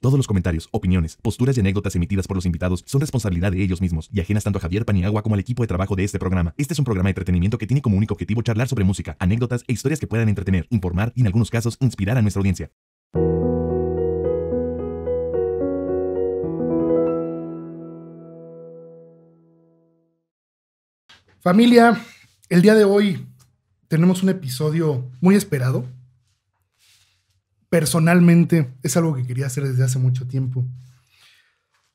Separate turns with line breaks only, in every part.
Todos los comentarios, opiniones, posturas y anécdotas emitidas por los invitados son responsabilidad de ellos mismos y ajenas tanto a Javier Paniagua como al equipo de trabajo de este programa. Este es un programa de entretenimiento que tiene como único objetivo charlar sobre música, anécdotas e historias que puedan entretener, informar y en algunos casos inspirar a nuestra audiencia. Familia, el día de hoy tenemos un episodio muy esperado personalmente es algo que quería hacer desde hace mucho tiempo.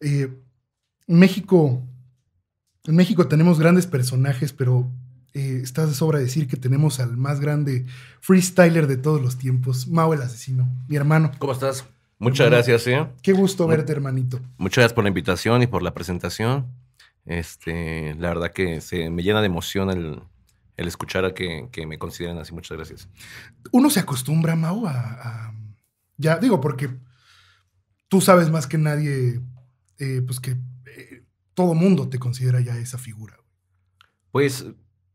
Eh, México, en México tenemos grandes personajes, pero estás eh, está de sobra decir que tenemos al más grande freestyler de todos los tiempos, Mau, el Asesino, mi hermano. ¿Cómo estás? Muchas gracias, ¿eh? Qué gusto verte, hermanito.
Muchas gracias por la invitación y por la presentación. Este, la verdad que se me llena de emoción el, escuchar a que, me consideren así. Muchas gracias.
Uno se acostumbra, Mau, a ya digo, porque tú sabes más que nadie, eh, pues que eh, todo mundo te considera ya esa figura.
Pues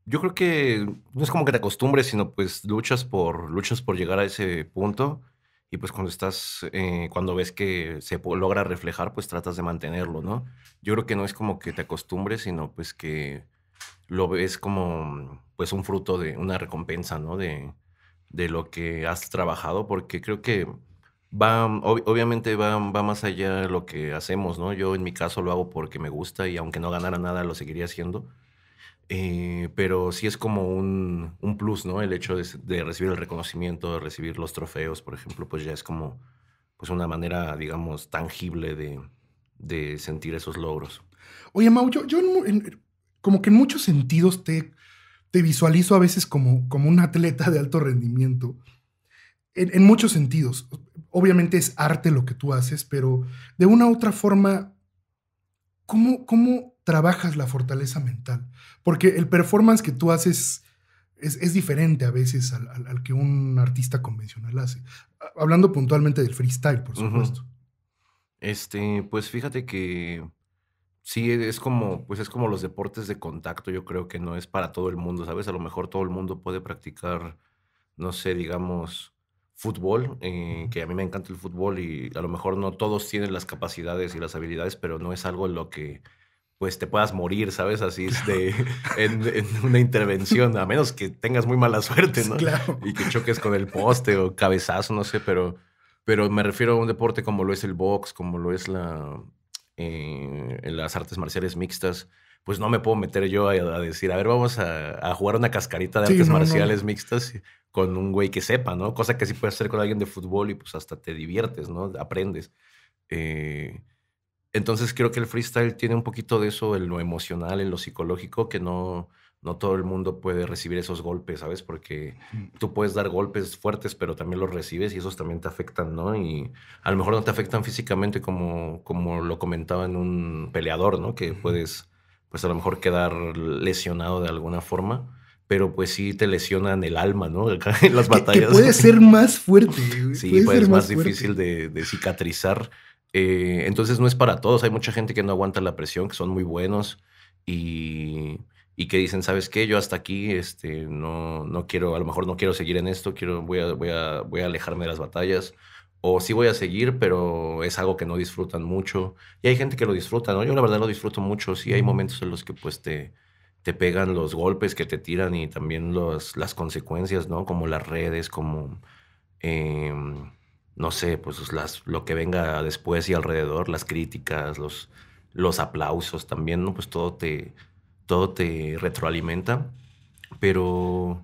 yo creo que no es como que te acostumbres, sino pues luchas por, luchas por llegar a ese punto. Y pues cuando estás, eh, cuando ves que se logra reflejar, pues tratas de mantenerlo, ¿no? Yo creo que no es como que te acostumbres, sino pues que lo ves como pues un fruto de una recompensa, ¿no? De, de lo que has trabajado, porque creo que obviamente va, más allá de lo que hacemos, ¿no? Yo en mi caso lo hago porque me gusta y aunque no ganara nada lo seguiría haciendo. Eh, pero sí es como un, un plus, ¿no? El hecho de, recibir el reconocimiento, de recibir los trofeos, por ejemplo, pues ya es como pues una manera, digamos, tangible de, de sentir esos logros.
Oye, Mau, yo, como que en muchos sentidos te, te visualizo a veces como, como un atleta de alto rendimiento en, muchos sentidos. Obviamente es arte lo que tú haces, pero de una u otra forma, ¿cómo, cómo trabajas la fortaleza mental? Porque el performance que tú haces es, diferente a veces al, que un artista convencional hace. Hablando puntualmente del freestyle, por supuesto.
Este, pues fíjate que sí, es como, pues es como los deportes de contacto, yo creo que no es para todo el mundo, ¿sabes? A lo mejor todo el mundo puede practicar, no sé, digamos, fútbol, eh, que a mí me encanta el fútbol y a lo mejor no todos tienen las capacidades y las habilidades, pero no es algo en lo que pues te puedas morir, ¿sabes? Así es de, en, una intervención, a menos que tengas muy mala suerte, ¿no? Claro. Y que choques con el poste o cabezazo, no sé, pero, pero me refiero a un deporte como lo es el box, como lo es la, eh, las artes marciales mixtas, pues no me puedo meter yo a, decir, a ver, vamos a, jugar una cascarita de artes marciales mixtas con un güey que sepa, ¿no? Cosa que sí puedes hacer con alguien de fútbol y pues hasta te diviertes, ¿no? Aprendes. Eh, entonces creo que el freestyle tiene un poquito de eso, en lo emocional, en lo psicológico, que no, no todo el mundo puede recibir esos golpes, ¿sabes? Porque tú puedes dar golpes fuertes, pero también los recibes y esos también te afectan, ¿no? Y a lo mejor no te afectan físicamente como, como lo comentaba en un peleador, ¿no? Que puedes, pues a lo mejor quedar lesionado de alguna forma pero pues sí te lesionan el alma, ¿no? en las batallas. Que, puede ser más fuerte. Sí, puede, pues, ser más, difícil de, cicatrizar. Eh, entonces no es para todos. Hay mucha gente que no aguanta la presión, que son muy buenos y, y que dicen, ¿sabes qué? Yo hasta aquí este, no, no quiero, a lo mejor no quiero seguir en esto, quiero, voy, a, voy, a, voy a alejarme de las batallas. O sí voy a seguir, pero es algo que no disfrutan mucho. Y hay gente que lo disfruta, ¿no? Yo la verdad lo disfruto mucho. Sí, hay momentos en los que pues te, te pegan los golpes que te tiran y también las consecuencias, ¿no? Como las redes, como, em, no sé, pues las, lo que venga después y alrededor, las críticas, los, los aplausos también, ¿no? Pues todo te, todo te retroalimenta, pero,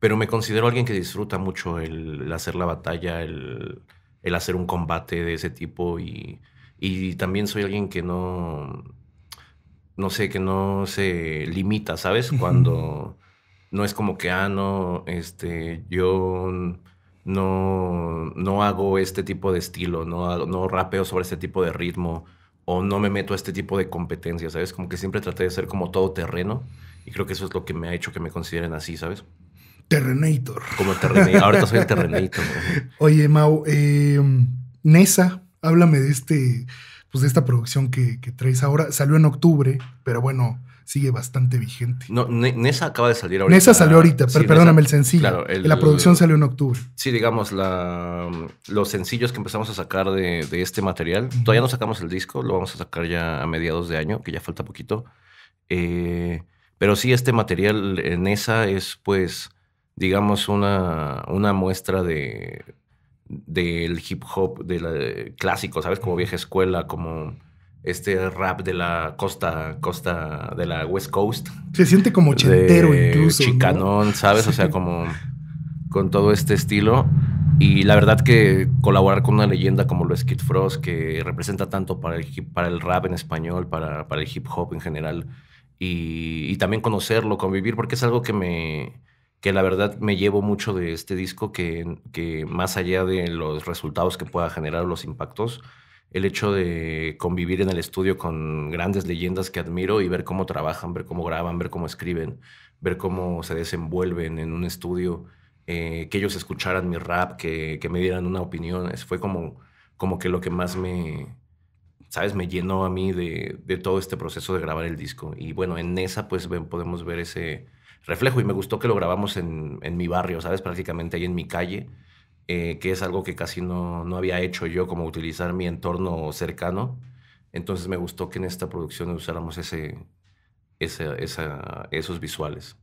pero me considero alguien que disfruta mucho el, hacer la batalla, el, el, hacer un combate de ese tipo y, y también soy alguien que no no sé, que no se limita, ¿sabes? Cuando no es como que, ah, no, este, yo no, no hago este tipo de estilo, no, no rapeo sobre este tipo de ritmo o no me meto a este tipo de competencias, ¿sabes? Como que siempre traté de ser como todo terreno y creo que eso es lo que me ha hecho que me consideren así, ¿sabes?
Terrenator. Como Terrenator. Ahorita soy el Terrenator. Oye, Mau, em, Nesa, háblame de este pues de esta producción que, que, traes ahora. Salió en octubre, pero bueno, sigue bastante vigente.
No, Nesa acaba de salir ahorita. Nesa salió ahorita, perdóname, el sencillo. la producción
salió en octubre.
Sí, digamos, la, los sencillos que empezamos a sacar de, este material. Todavía no sacamos el disco, lo vamos a sacar ya a mediados de año, que ya falta poquito. Eh, pero sí, este material en esa es, pues, digamos, una, una muestra de, del hip hop de clásico, ¿sabes? Como vieja escuela, como este rap de la costa, costa de la West Coast.
Se siente como chetero incluso. Chicanón,
¿sabes? O sea, como con todo este estilo. Y la verdad que colaborar con una leyenda como lo es Kid Frost, que representa tanto para el, para el rap en español, para, para el hip hop en general, y, y, también conocerlo, convivir, porque es algo que me, que la verdad me llevo mucho de este disco, que, que más allá de los resultados que pueda generar los impactos, el hecho de convivir en el estudio con grandes leyendas que admiro y ver cómo trabajan, ver cómo graban, ver cómo escriben, ver cómo se desenvuelven en un estudio, eh, que ellos escucharan mi rap, que, me dieran una opinión, Eso fue como, como que lo que más me, ¿sabes? Me llenó a mí de, de, todo este proceso de grabar el disco. Y bueno, en esa pues podemos ver ese, reflejo y me gustó que lo grabamos en, mi barrio, ¿sabes? Prácticamente ahí en mi calle, eh, que es algo que casi no, había hecho yo, como utilizar mi entorno cercano. Entonces me gustó que en esta producción usáramos ese, esa, esos visuales.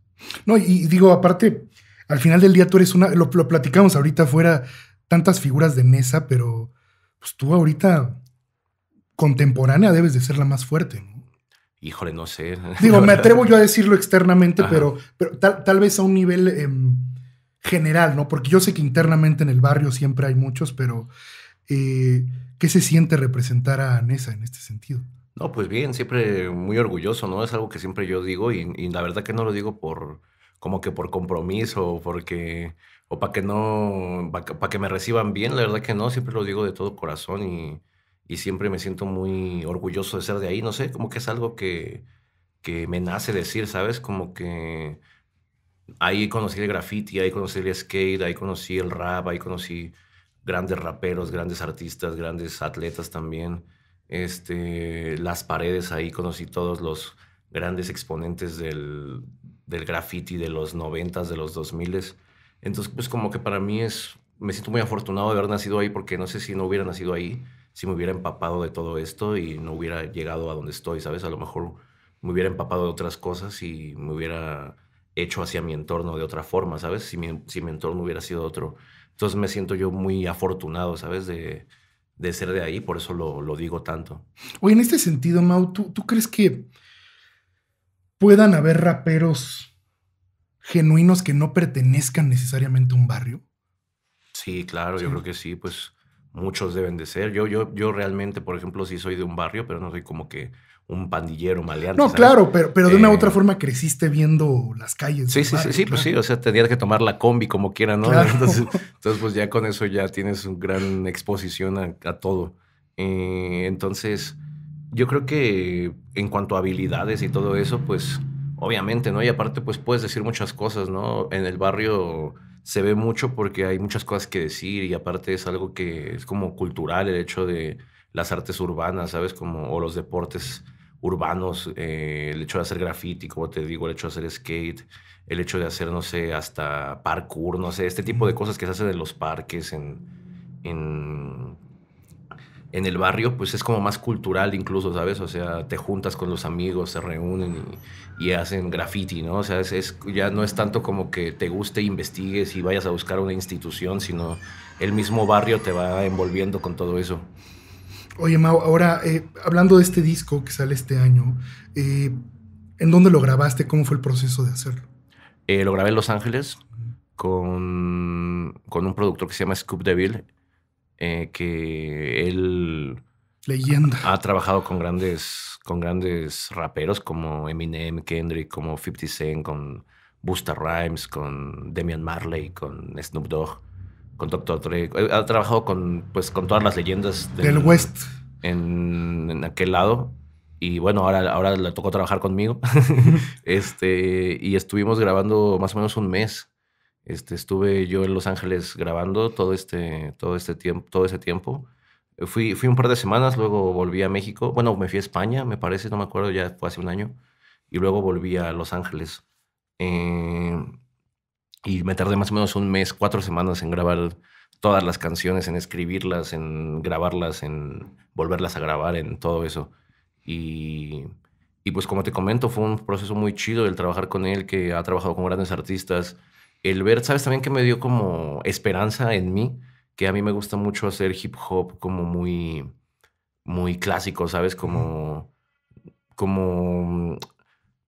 No, y digo, aparte, al final del día tú eres una, lo, platicamos ahorita fuera, tantas figuras de mesa, pero pues, tú ahorita contemporánea debes de ser la más fuerte.
Híjole, no sé. Digo, me atrevo
yo a decirlo externamente, pero, pero tal, vez a un nivel em, general, ¿no? Porque yo sé que internamente en el barrio siempre hay muchos, pero eh, ¿qué se siente representar a Nessa en este sentido?
No, pues bien, siempre muy orgulloso, ¿no? Es algo que siempre yo digo y, la verdad que no lo digo por como que por compromiso o porque o para que no para que, me reciban bien, la verdad que no, siempre lo digo de todo corazón y y siempre me siento muy orgulloso de ser de ahí. No sé, como que es algo que, que me nace decir, ¿sabes? Como que ahí conocí el graffiti, ahí conocí el skate, ahí conocí el rap, ahí conocí grandes raperos, grandes artistas, grandes atletas también. Este, las paredes, ahí conocí todos los grandes exponentes del, del graffiti de los noventas, de los dos miles. Entonces, pues como que para mí es, me siento muy afortunado de haber nacido ahí porque no sé si no hubiera nacido ahí si me hubiera empapado de todo esto y no hubiera llegado a donde estoy, ¿sabes? A lo mejor me hubiera empapado de otras cosas y me hubiera hecho hacia mi entorno de otra forma, ¿sabes? Si mi, entorno hubiera sido otro. Entonces me siento yo muy afortunado, ¿sabes? De, de ser de ahí, por eso lo, digo tanto.
Oye, en este sentido, Mau, ¿tú, crees que puedan haber raperos genuinos que no pertenezcan necesariamente a un barrio?
Sí, claro, yo creo que sí, pues muchos deben de ser. Yo, yo, yo realmente, por ejemplo, sí soy de un barrio, pero no soy como que un pandillero maleante. No, claro, pero, pero de una u otra eh,
forma creciste viendo las calles. Sí, sí, sí, pues sí,
o sea, tendrías que tomar la combi como quiera, ¿no? Entonces, pues ya con eso ya tienes una gran exposición a, todo. Eh, entonces, yo creo que en cuanto a habilidades y todo eso, pues obviamente, ¿no? Y aparte, pues puedes decir muchas cosas, ¿no? En el barrio se ve mucho porque hay muchas cosas que decir y aparte es algo que es como cultural el hecho de las artes urbanas, ¿sabes? Como, o los deportes urbanos, eh, el hecho de hacer graffiti, como te digo, el hecho de hacer skate, el hecho de hacer, no sé, hasta parkour, no sé, este tipo de cosas que se hacen en los parques, en en el barrio, pues es como más cultural incluso, ¿sabes? O sea, te juntas con los amigos, se reúnen y, hacen graffiti, ¿no? O sea, ya no es tanto como que te guste, investigues y vayas a buscar una institución, sino el mismo barrio te va envolviendo con todo eso.
Oye, Mau, ahora, eh, hablando de este disco que sale este año, eh, ¿en dónde lo grabaste? ¿Cómo fue el proceso de hacerlo?
Eh, lo grabé en Los Ángeles con, con un productor que se llama Scoop Devil. Eh, que él... Leyenda. Ha, trabajado con grandes, con grandes raperos como Eminem, Kendrick, como 50 Cent, con Busta Rhymes, con Demian Marley, con Snoop Dogg, con Dr. Dre. Eh, ha trabajado con, pues, con todas las leyendas del, West. En, aquel lado. Y bueno, ahora, ahora le tocó trabajar conmigo. este, y estuvimos grabando más o menos un mes. Este, estuve yo en Los Ángeles grabando todo este, todo este tiempo, todo ese tiempo. Fui, un par de semanas, luego volví a México. Bueno, me fui a España, me parece, no me acuerdo, ya fue hace un año. Y luego volví a Los Ángeles. Eh, y me tardé más o menos un mes, cuatro semanas en grabar todas las canciones, en escribirlas, en grabarlas, en volverlas a grabar, en todo eso. Y, y pues como te comento, fue un proceso muy chido el trabajar con él, que ha trabajado con grandes artistas el ver, ¿sabes? También que me dio como esperanza en mí, que a mí me gusta mucho hacer hip hop como muy, muy clásico, ¿sabes? Como, como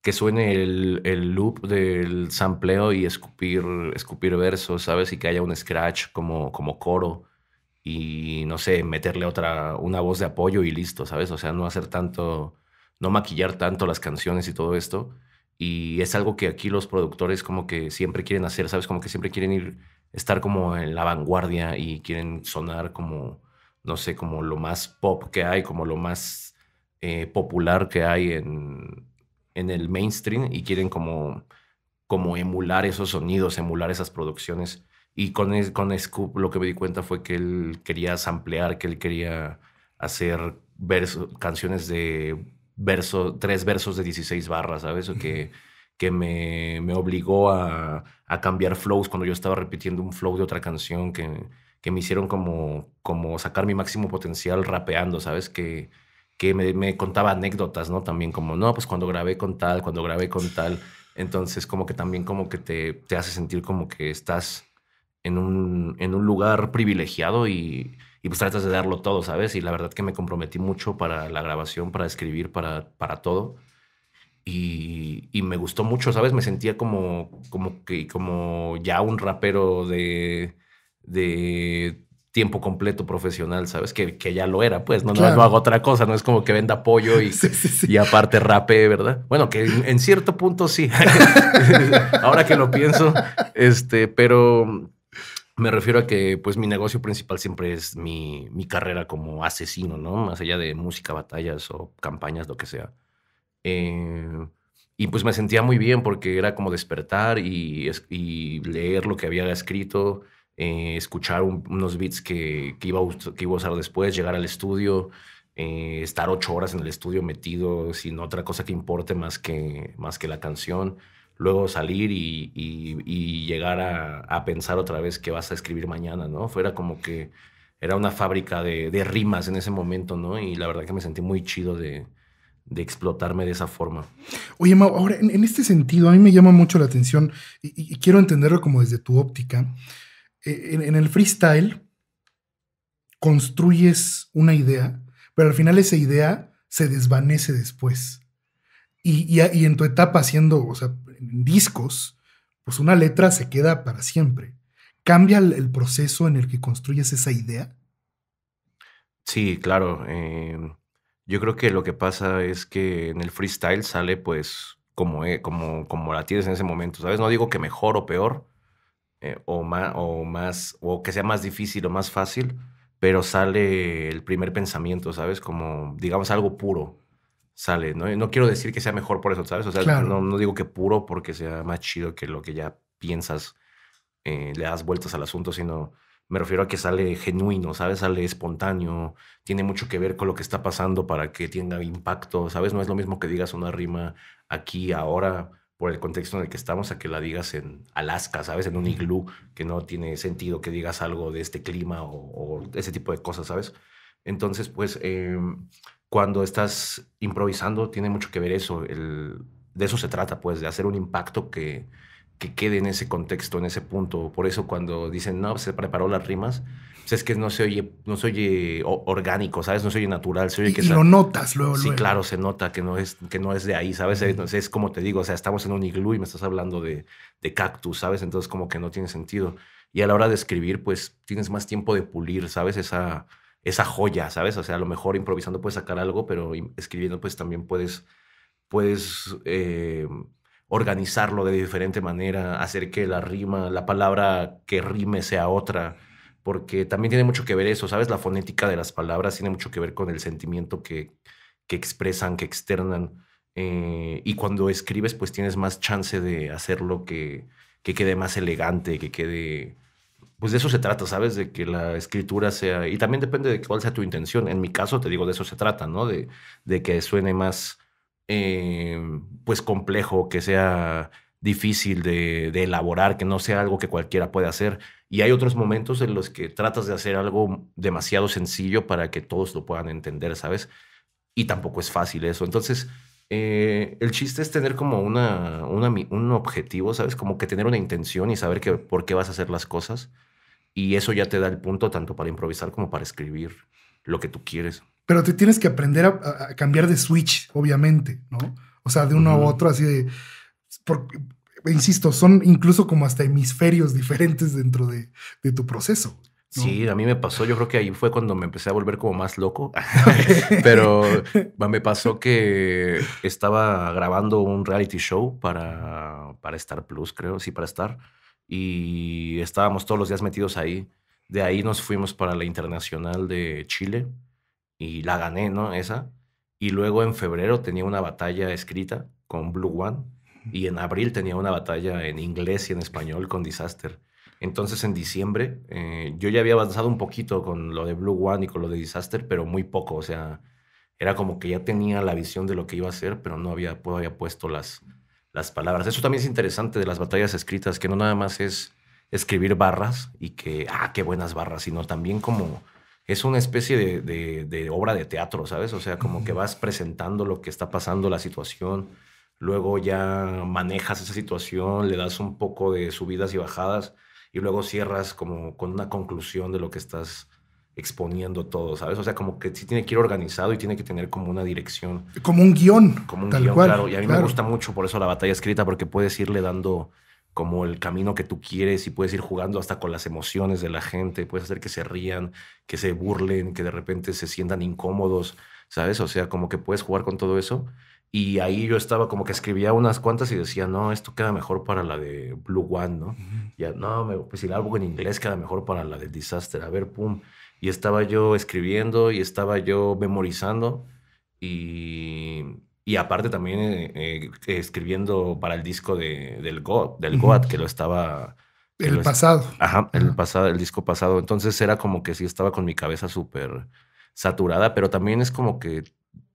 que suene el, loop del sampleo y escupir, escupir versos, ¿sabes? Y que haya un scratch como, como coro y, no sé, meterle otra, una voz de apoyo y listo, ¿sabes? O sea, no hacer tanto, no maquillar tanto las canciones y todo esto y es algo que aquí los productores como que siempre quieren hacer, ¿sabes? Como que siempre quieren ir, estar como en la vanguardia y quieren sonar como, no sé, como lo más pop que hay, como lo más eh, popular que hay en, en el mainstream y quieren como, como emular esos sonidos, emular esas producciones. Y con, con Scoop lo que me di cuenta fue que él quería samplear, que él quería hacer verso, canciones de verso, tres versos de 16 barras, ¿sabes? O que, que me, obligó a, cambiar flows cuando yo estaba repitiendo un flow de otra canción, que, que me hicieron como, como sacar mi máximo potencial rapeando, ¿sabes? Que, que me, me, contaba anécdotas, ¿no? También como, no, pues cuando grabé con tal, cuando grabé con tal. Entonces como que también como que te, te hace sentir como que estás en un, en un lugar privilegiado y, y pues tratas de darlo todo, ¿sabes? Y la verdad que me comprometí mucho para la grabación, para escribir, para, para todo. Y, me gustó mucho, ¿sabes? Me sentía como, como, que, como ya un rapero de, de tiempo completo profesional, ¿sabes? Que, que ya lo era, pues, no, no, hago otra cosa, no es como que venda pollo y, y aparte rape, ¿verdad? Bueno, que en, cierto punto sí, ahora que lo pienso, este, pero, me refiero a que pues mi negocio principal siempre es mi, mi carrera como asesino, ¿no? Más allá de música, batallas o campañas, lo que sea. Eh, y pues me sentía muy bien porque era como despertar y, y leer lo que había escrito, eh, escuchar unos beats que, iba a, que iba a usar después, llegar al estudio, eh, estar ocho horas en el estudio metido sin otra cosa que importe más que, más que la canción luego salir y, llegar a, pensar otra vez que vas a escribir mañana, ¿no? Fuera como que era una fábrica de, rimas en ese momento, ¿no? Y la verdad que me sentí muy chido de, explotarme de esa forma. Oye,
ahora en, este sentido, a mí me llama mucho la atención y, quiero entenderlo como desde tu óptica. Eh, en, el freestyle construyes una idea, pero al final esa idea se desvanece después. Y, en tu etapa haciendo, o sea, discos, pues una letra se queda para siempre. ¿Cambia el, proceso en el que construyes esa idea?
Sí, claro. Em, yo creo que lo que pasa es que en el freestyle sale pues como, e, como, como la tienes en ese momento, ¿sabes? No digo que mejor o peor, eh, o, más, o, más, o que sea más difícil o más fácil, pero sale el primer pensamiento, ¿sabes? Como, digamos, algo puro sale, ¿no? no quiero decir que sea mejor por eso, ¿sabes? O sea, no, no, digo que puro porque sea más chido que lo que ya piensas, eh, le das vueltas al asunto, sino me refiero a que sale genuino, ¿sabes? Sale espontáneo, tiene mucho que ver con lo que está pasando para que tenga impacto, ¿sabes? No es lo mismo que digas una rima aquí, ahora, por el contexto en el que estamos, a que la digas en Alaska, ¿sabes? En un iglú, que no tiene sentido que digas algo de este clima o, ese tipo de cosas, ¿sabes? Entonces, pues, em, cuando estás improvisando tiene mucho que ver eso. El, de eso se trata, pues, de hacer un impacto que, que quede en ese contexto, en ese punto. Por eso cuando dicen, no, se preparó las rimas, pues, es que no se oye, no oye orgánico, ¿sabes? No se oye natural, se oye que... Y lo notas luego, Sí, claro, se nota que no es, que no es de ahí, ¿sabes? Entonces es como te digo, o sea, estamos en un iglú y me estás hablando de, de cactus, ¿sabes? Entonces como que no tiene sentido. Y a la hora de escribir, pues tienes más tiempo de pulir, ¿sabes? Esa esa joya, ¿sabes? O sea, a lo mejor improvisando puedes sacar algo, pero escribiendo pues también puedes, puedes eh, organizarlo de diferente manera, hacer que la rima, la palabra que rime sea otra, porque también tiene mucho que ver eso, ¿sabes? La fonética de las palabras tiene mucho que ver con el sentimiento que, que expresan, que externan. Eh, y cuando escribes, pues tienes más chance de hacerlo que, que quede más elegante, que quede pues de eso se trata, ¿sabes? De que la escritura sea, y también depende de cuál sea tu intención. En mi caso, te digo, de eso se trata, ¿no? De, que suene más, eh, pues, complejo, que sea difícil de, elaborar, que no sea algo que cualquiera pueda hacer. Y hay otros momentos en los que tratas de hacer algo demasiado sencillo para que todos lo puedan entender, ¿sabes? Y tampoco es fácil eso. Entonces, eh, el chiste es tener como una, una, un objetivo, ¿sabes? Como que tener una intención y saber que, por qué vas a hacer las cosas. Y eso ya te da el punto tanto para improvisar como para escribir lo que tú quieres.
Pero te tienes que aprender a, cambiar de switch, obviamente, ¿no? O sea, de uno a otro, así de... insisto, son incluso como hasta hemisferios diferentes dentro de, tu proceso.
Sí, a mí me pasó, yo creo que ahí fue cuando me empecé a volver como más loco, pero me pasó que estaba grabando un reality show para, para Star Plus, creo, sí, para Star y estábamos todos los días metidos ahí. De ahí nos fuimos para la Internacional de Chile y la gané, ¿no? Esa. Y luego en febrero tenía una batalla escrita con Blue One y en abril tenía una batalla en inglés y en español con Disaster. Entonces en diciembre eh, yo ya había avanzado un poquito con lo de Blue One y con lo de Disaster, pero muy poco. O sea, era como que ya tenía la visión de lo que iba a hacer, pero no había, había puesto las, las palabras. Eso también es interesante de las batallas escritas, que no nada más es escribir barras y que, ah, qué buenas barras, sino también como es una especie de, obra de teatro, ¿sabes? O sea, como que vas presentando lo que está pasando, la situación, luego ya manejas esa situación, le das un poco de subidas y bajadas y luego cierras como con una conclusión de lo que estás exponiendo todo, ¿sabes? O sea, como que sí tiene que ir organizado y tiene que tener como una dirección.
Como un guión. Como un tal guión, cual, claro. Y a mí me gusta
mucho por eso la batalla escrita, porque puedes irle dando como el camino que tú quieres y puedes ir jugando hasta con las emociones de la gente, puedes hacer que se rían, que se burlen, que de repente se sientan incómodos, ¿sabes? O sea, como que puedes jugar con todo eso. Y ahí yo estaba como que escribía unas cuantas y decía, no, esto queda mejor para la de Blue One, ¿no? Ya, no, pues si la hago en inglés queda mejor para la del Disaster. A ver, pum y estaba yo escribiendo y estaba yo memorizando y, aparte también eh, eh, escribiendo para el disco del, God del que lo estaba... el pasado. ajá, el pasado, el disco pasado. Entonces era como que sí estaba con mi cabeza súper saturada, pero también es como que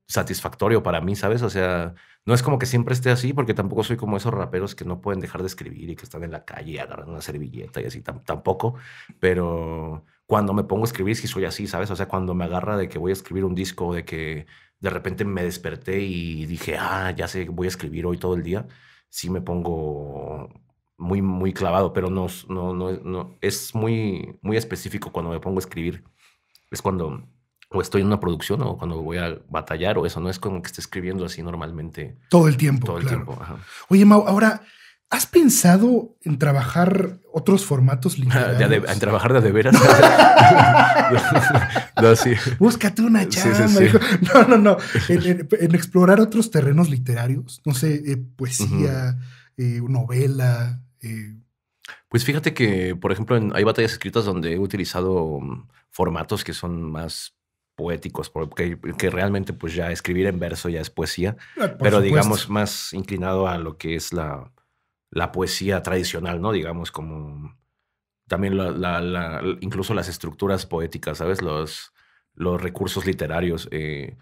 satisfactorio para mí, ¿sabes? O sea, no es como que siempre esté así, porque tampoco soy como esos raperos que no pueden dejar de escribir y que están en la calle agarrando una servilleta y así, tampoco, pero cuando me pongo a escribir, si soy así, ¿sabes? O sea, cuando me agarra de que voy a escribir un disco, de que de repente me desperté y dije, ah, ya sé, voy a escribir hoy todo el día, sí me pongo muy, muy clavado, pero no, no, no, no es muy, muy específico cuando me pongo a escribir. Es cuando o estoy en una producción o cuando voy a batallar o eso, no es como que esté escribiendo así normalmente. Todo el tiempo. Todo el tiempo. Ajá.
Oye, Mau, ahora ¿Has pensado en trabajar otros formatos
literarios? en trabajar de, de veras. no, Búscate una llama. no, no,
no. En, explorar otros terrenos literarios. No sé, eh, poesía, eh, novela. Eh.
Pues fíjate que, por ejemplo, hay batallas escritas donde he utilizado mm, formatos que son más poéticos, porque, que realmente pues ya escribir en verso ya es poesía, ah, pero digamos más inclinado a lo que es la, la poesía tradicional, ¿no? Digamos, como también incluso las estructuras poéticas, ¿sabes? Los, los recursos literarios. Eh,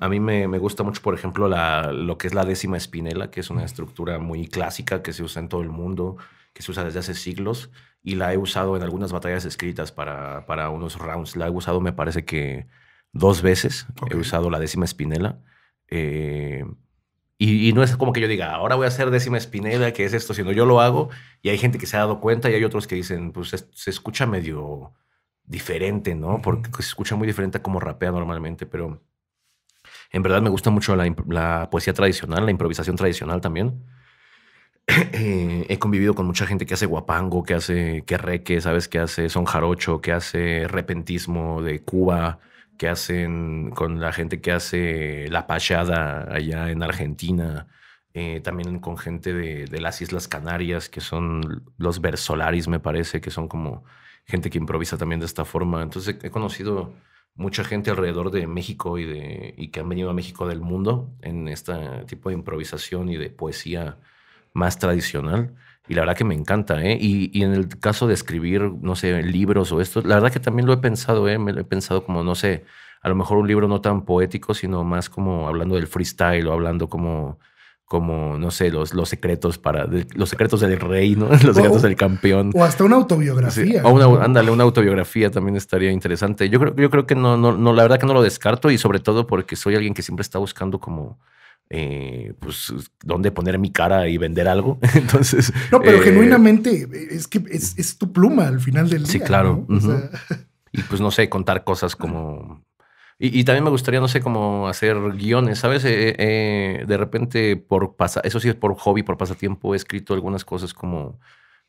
a mí me, gusta mucho, por ejemplo, la, lo que es la décima espinela, que es una estructura muy clásica que se usa en todo el mundo, que se usa desde hace siglos, y la he usado en algunas batallas escritas para, para unos rounds. La he usado, me parece que dos veces. He usado la décima espinela. Eh, y, no es como que yo diga, ahora voy a hacer décima Espineda, que es esto, sino yo lo hago y hay gente que se ha dado cuenta y hay otros que dicen, pues se escucha medio diferente, ¿no? Porque se escucha muy diferente a como rapea normalmente, pero en verdad me gusta mucho la, poesía tradicional, la improvisación tradicional también. Eh, he convivido con mucha gente que hace guapango, que hace que reque, ¿sabes? Que hace son jarocho, que hace repentismo de Cuba, que hacen con la gente que hace la pachada allá en Argentina, eh, también con gente de, las Islas Canarias, que son los Versolaris, me parece, que son como gente que improvisa también de esta forma. Entonces he conocido mucha gente alrededor de México y, de, y que han venido a México del mundo en este tipo de improvisación y de poesía más tradicional. Y la verdad que me encanta, ¿eh? Y, en el caso de escribir, no sé, libros o esto, la verdad que también lo he pensado, ¿eh? Me lo he pensado como, no sé, a lo mejor un libro no tan poético, sino más como hablando del freestyle o hablando como como, no sé, los, los secretos para los secretos del rey, ¿no? Los secretos del campeón. O
hasta una autobiografía. O una,
ándale, una autobiografía también estaría interesante. Yo creo, yo creo que no, no, no, la verdad que no lo descarto y sobre todo porque soy alguien que siempre está buscando como eh, pues, dónde poner mi cara y vender algo. Entonces. No, pero eh,
genuinamente es que es, tu pluma al final del sí, día. Sí, claro.
Y pues, no sé, contar cosas como. Y, también me gustaría, no sé, cómo hacer guiones, ¿sabes? Eh, de repente, por pasa, eso sí es por hobby, por pasatiempo, he escrito algunas cosas como,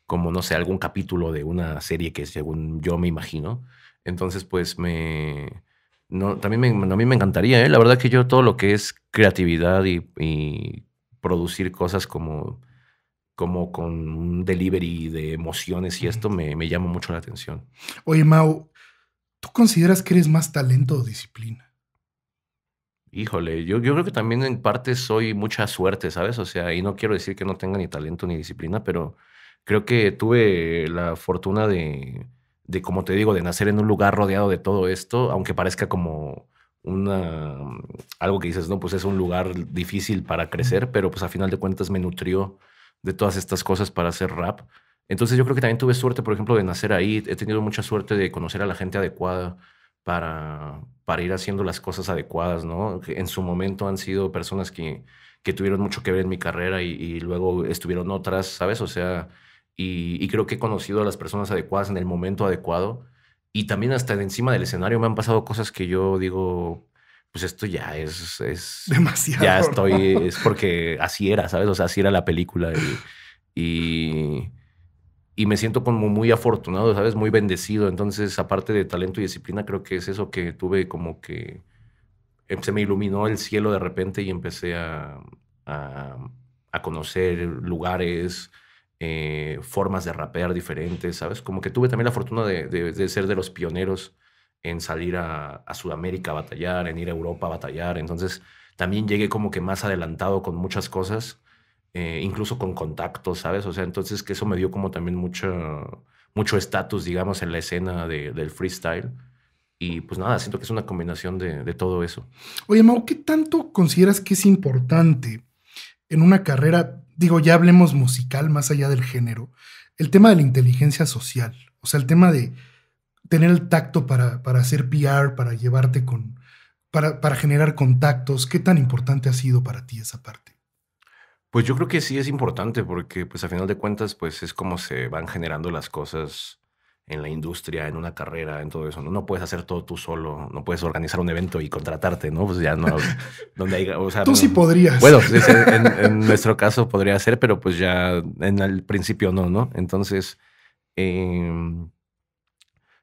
como, no sé, algún capítulo de una serie que según yo me imagino. Entonces, pues me, no, también a mí me encantaría, ¿eh? La verdad que yo todo lo que es creatividad y, producir cosas como, como con un delivery de emociones y esto me, me llama mucho la atención.
Oye, Mau, ¿tú consideras que eres más talento o disciplina?
Híjole, yo, yo creo que también en parte soy mucha suerte, ¿sabes? O sea, y no quiero decir que no tenga ni talento ni disciplina, pero creo que tuve la fortuna de, de, como te digo, de nacer en un lugar rodeado de todo esto, aunque parezca como una, mm, algo que dices, no, pues es un lugar difícil para crecer, pero pues a final de cuentas me nutrió de todas estas cosas para hacer rap. Entonces yo creo que también tuve suerte, por ejemplo, de nacer ahí. He tenido mucha suerte de conocer a la gente adecuada para, para ir haciendo las cosas adecuadas, ¿no? en su momento han sido personas que, que tuvieron mucho que ver en mi carrera y, y luego estuvieron otras, ¿sabes? O sea, y, creo que he conocido a las personas adecuadas en el momento adecuado y también hasta encima del escenario me han pasado cosas que yo digo, pues esto ya es, es demasiado. Ya estoy, es porque así era, ¿sabes? O sea, así era la película y, y, me siento como muy afortunado, ¿sabes? Muy bendecido. Entonces, aparte de talento y disciplina, creo que es eso que tuve como que em, se me iluminó el cielo de repente y empecé a, a, a conocer lugares, eh, formas de rapear diferentes, ¿sabes? Como que tuve también la fortuna de, ser de los pioneros en salir a, Sudamérica a batallar, en ir a Europa a batallar. Entonces también llegué como que más adelantado con muchas cosas, eh, incluso con contactos, ¿sabes? O sea, entonces que eso me dio como también mucho mucho estatus, digamos, en la escena del freestyle. Y pues nada, siento que es una combinación de, de, todo eso.
Oye, Mau, ¿qué tanto consideras que es importante en una carrera digo, ya hablemos musical más allá del género, el tema de la inteligencia social, o sea, el tema de tener el tacto para, para hacer PR, para llevarte con, para, para generar contactos, ¿qué tan importante ha sido para ti esa parte?
Pues yo creo que sí es importante porque pues a final de cuentas pues es como se van generando las cosas en la industria, en una carrera, en todo eso. No, puedes hacer todo tú solo, no puedes organizar un evento y contratarte, ¿no? Pues ya no. donde hay, o sea, tú sí podrías. Bueno, en, nuestro caso podría ser, pero pues ya en el principio no, ¿no? Entonces, em,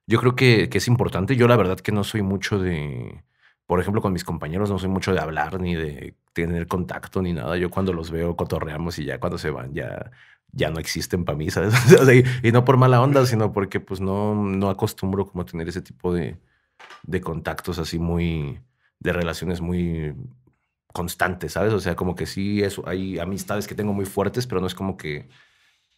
yo creo que, que, es importante. Yo la verdad que no soy mucho de, por ejemplo, con mis compañeros no soy mucho de hablar ni de tener contacto ni nada. Yo cuando los veo cotorreamos y ya cuando se van ya ya no existen para mí, ¿sabes? y, no por mala onda, sino porque pues no, no acostumbro como a tener ese tipo de, contactos así muy, de relaciones muy constantes, ¿sabes? O sea, como que sí, eso, hay amistades que tengo muy fuertes, pero no es como que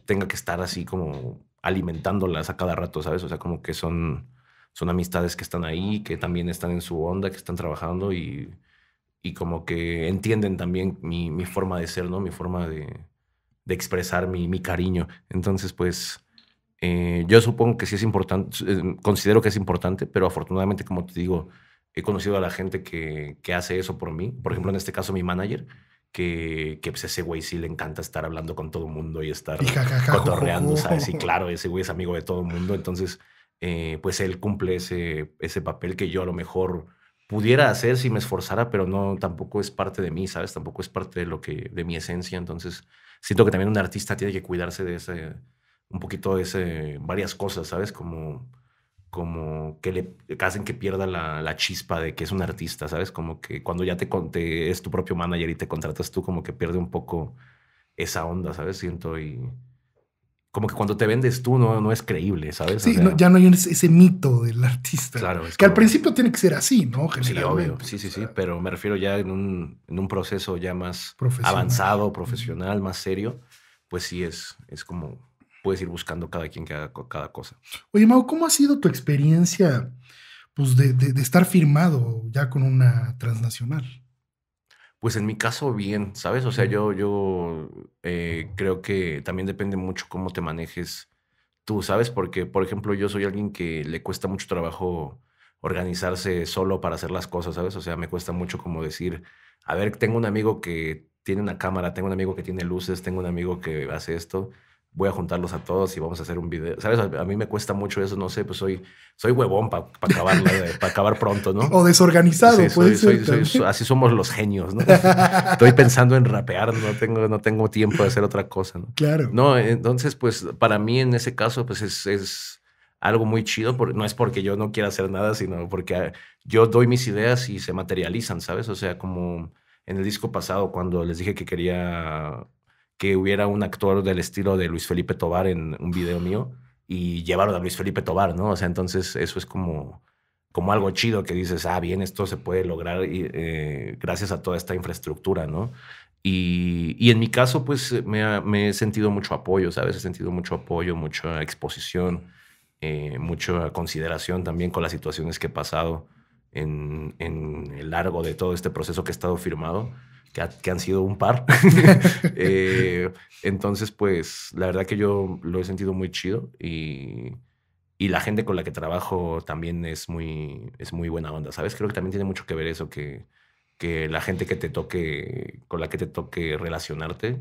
tenga que estar así como alimentándolas a cada rato, ¿sabes? O sea, como que son, son amistades que están ahí, que también están en su onda, que están trabajando y, y como que entienden también mi forma de ser, ¿no? Mi forma de, de expresar mi, cariño. Entonces, pues, eh, yo supongo que sí es importante, eh, considero que es importante, pero afortunadamente, como te digo, he conocido a la gente que, hace eso por mí. Por ejemplo, en este caso, mi manager, que, que pues, ese güey sí le encanta estar hablando con todo el mundo y estar cotorreando, ¿sabes? Y claro, ese güey es amigo de todo el mundo. Entonces, eh, pues él cumple ese, ese papel que yo a lo mejor pudiera hacer si me esforzara, pero no, tampoco es parte de mí, ¿sabes? Tampoco es parte de lo que, de mi esencia. Entonces, siento que también un artista tiene que cuidarse de ese, un poquito de ese, varias cosas, ¿sabes? Como, como que le hacen que pierda la, chispa de que es un artista, ¿sabes? Como que cuando ya te, te, es tu propio manager y te contratas tú, como que pierde un poco esa onda, ¿sabes? Siento y como que cuando te vendes tú no, no es creíble, ¿sabes? Sí, ya no
hay ese, mito del
artista. Claro. Es que al
principio tiene que ser así, ¿no? Sí,
Sí, sí, sí. Pero me refiero ya en un, en un proceso ya más avanzado, profesional, más serio. Pues sí, es, es como puedes ir buscando cada quien que haga cada cosa.
Oye, Mau, ¿cómo ha sido tu experiencia pues, de, de estar firmado ya con una transnacional?
Pues en mi caso, bien, ¿sabes? O sea, yo, yo eh, creo que también depende mucho cómo te manejes tú, ¿sabes? Porque, por ejemplo, yo soy alguien que le cuesta mucho trabajo organizarse solo para hacer las cosas, ¿sabes? O sea, me cuesta mucho como decir, a ver, tengo un amigo que tiene una cámara, tengo un amigo que tiene luces, tengo un amigo que hace esto voy a juntarlos a todos y vamos a hacer un video. ¿Sabes? A, mí me cuesta mucho eso, no sé, pues soy, soy huevón para acabar, acabar pronto, ¿no? O desorganizado, sí, así somos los genios, ¿no? Estoy pensando en rapear, no tengo, no tengo tiempo de hacer otra cosa, ¿no? Claro. No, entonces, pues para mí en ese caso, pues es, algo muy chido, no es porque yo no quiera hacer nada, sino porque ah, yo doy mis ideas y se materializan, ¿sabes? O sea, como en el disco pasado, cuando les dije que quería que hubiera un actor del estilo de Luis Felipe Tobar en un video mío y llevarlo a Luis Felipe Tobar, ¿no? O sea, entonces eso es como, como algo chido que dices, ah, bien, esto se puede lograr eh, gracias a toda esta infraestructura, ¿no? Y, y en mi caso, pues me, he sentido mucho apoyo, ¿sabes? He sentido mucho apoyo, mucha exposición, eh, mucha consideración también con las situaciones que he pasado en, en el largo de todo este proceso que he estado firmado que, han sido un par. Eh, entonces, pues la verdad que yo lo he sentido muy chido y, la gente con la que trabajo también es muy, es muy buena onda, ¿sabes? Creo que también tiene mucho que ver eso, que, que la gente que te toque, con la que te toque relacionarte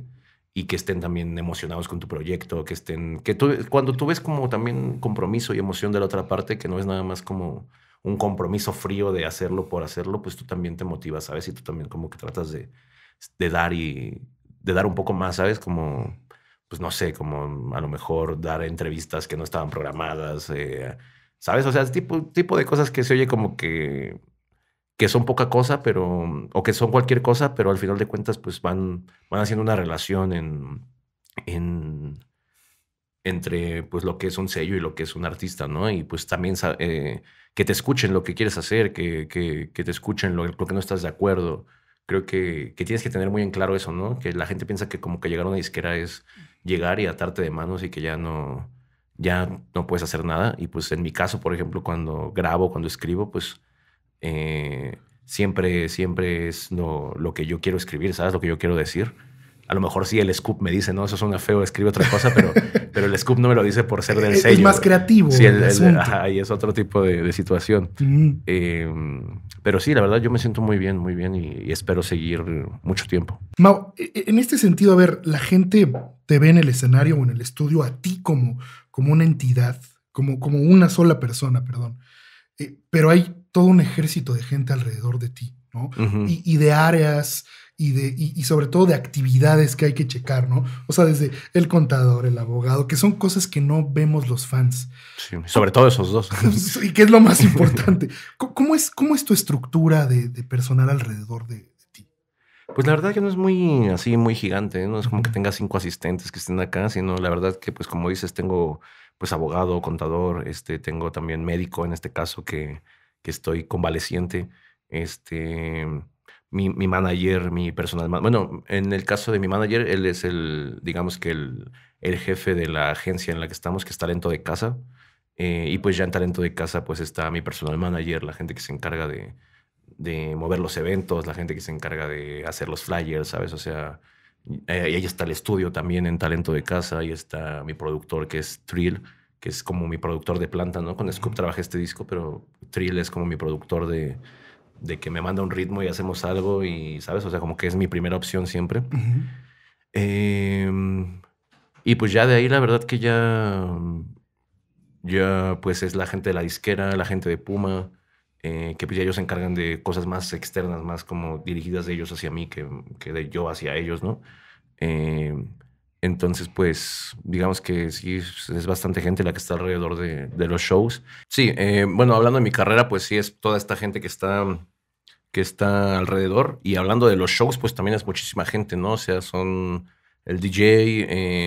y que estén también emocionados con tu proyecto, que estén, que tú, cuando tú ves como también compromiso y emoción de la otra parte, que no es nada más como un compromiso frío de hacerlo por hacerlo, pues tú también te motivas, ¿sabes? Y tú también como que tratas de, dar y de dar un poco más, ¿sabes? Como, pues no sé, como a lo mejor dar entrevistas que no estaban programadas, eh, ¿sabes? O sea, tipo, tipo de cosas que se oye como que, que son poca cosa, pero, o que son cualquier cosa, pero al final de cuentas, pues van, van haciendo una relación en, en, entre, pues lo que es un sello y lo que es un artista, ¿no? Y pues también, eh, que te escuchen lo que quieres hacer, que, que, te escuchen lo, lo, que no estás de acuerdo. Creo que, que, tienes que tener muy en claro eso, ¿no? Que la gente piensa que como que llegar a una disquera es llegar y atarte de manos y que ya no, ya no puedes hacer nada. Y pues en mi caso, por ejemplo, cuando grabo, cuando escribo, pues eh, siempre, siempre es lo, que yo quiero escribir, ¿sabes? Lo que yo quiero decir. A lo mejor sí el scoop me dice, no, eso es suena feo, escribe otra cosa, pero, pero el scoop no me lo dice por ser del sello. Es más creativo. Sí, es otro tipo de, situación. Mm. Em, pero sí, la verdad, yo me siento muy bien, muy bien y, espero seguir mucho tiempo.
Mau, e, e, en este sentido, a ver, la gente te ve en el escenario o en el estudio a ti como, como una entidad, como, como una sola persona, perdón. Eh, pero hay todo un ejército de gente alrededor de ti, ¿no? y de áreas y, de, y, sobre todo de actividades que hay que checar, ¿no? O sea, desde el contador, el abogado, que son cosas que no vemos los fans.
Sí, sobre todo esos dos. y que es lo más importante.
¿Cómo es, cómo es tu estructura de, personal alrededor de, ti?
pues la verdad que no es muy así, muy gigante, ¿eh? no es como que tenga cinco asistentes que estén acá, sino la verdad que pues como dices, tengo pues abogado, contador, este, tengo también médico en este caso que, que estoy convaleciente, este, mi, manager, mi personal. manager... Bueno, en el caso de mi manager, él es el, digamos que el, jefe de la agencia en la que estamos, que es talento de casa. Eh, y pues ya en talento de casa, pues está mi personal manager, la gente que se encarga de, mover los eventos, la gente que se encarga de hacer los flyers, ¿sabes? O sea, eh, ahí está el estudio también en talento de casa, ahí está mi productor que es Trill que es como mi productor de planta, ¿no? Con Scoop trabajé este disco, pero Trill es como mi productor de, de que me manda un ritmo y hacemos algo y, ¿sabes? O sea, como que es mi primera opción siempre. Em, y pues ya de ahí la verdad que ya, ya pues es la gente de la disquera, la gente de Puma, eh, que pues ya ellos se encargan de cosas más externas, más como dirigidas de ellos hacia mí que, de yo hacia ellos, ¿no? Em, entonces, pues, digamos que sí, es bastante gente la que está alrededor de, los shows. Sí, eh, bueno, hablando de mi carrera, pues sí, es toda esta gente que está, que está alrededor. Y hablando de los shows, pues también es muchísima gente, ¿no? O sea, son el DJ,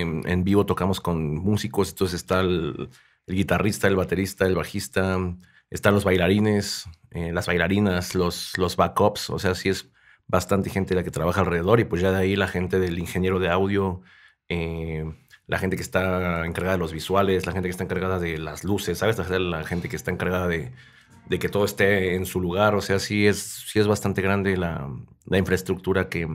em, en vivo tocamos con músicos, entonces está el, guitarrista, el baterista, el bajista, están los bailarines, eh, las bailarinas, los, los backups, o sea, sí es bastante gente la que trabaja alrededor y pues ya de ahí la gente del ingeniero de audio eh, la gente que está encargada de los visuales, la gente que está encargada de las luces, ¿sabes? La gente que está encargada de, que todo esté en su lugar. O sea, sí es, sí es bastante grande la, infraestructura que,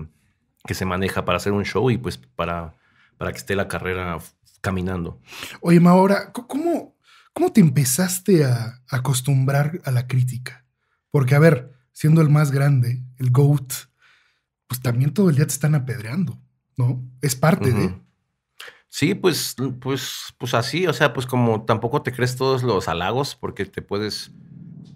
se maneja para hacer un show y pues para, para que esté la carrera caminando.
Oye, Maura, ¿cómo, cómo te empezaste a acostumbrar a la crítica? Porque, a ver, siendo el más grande, el GOAT, pues también todo el día te están apedreando, ¿no? Es parte de...
Sí, pues, pues, pues así, o sea, pues como tampoco te crees todos los halagos porque te puedes,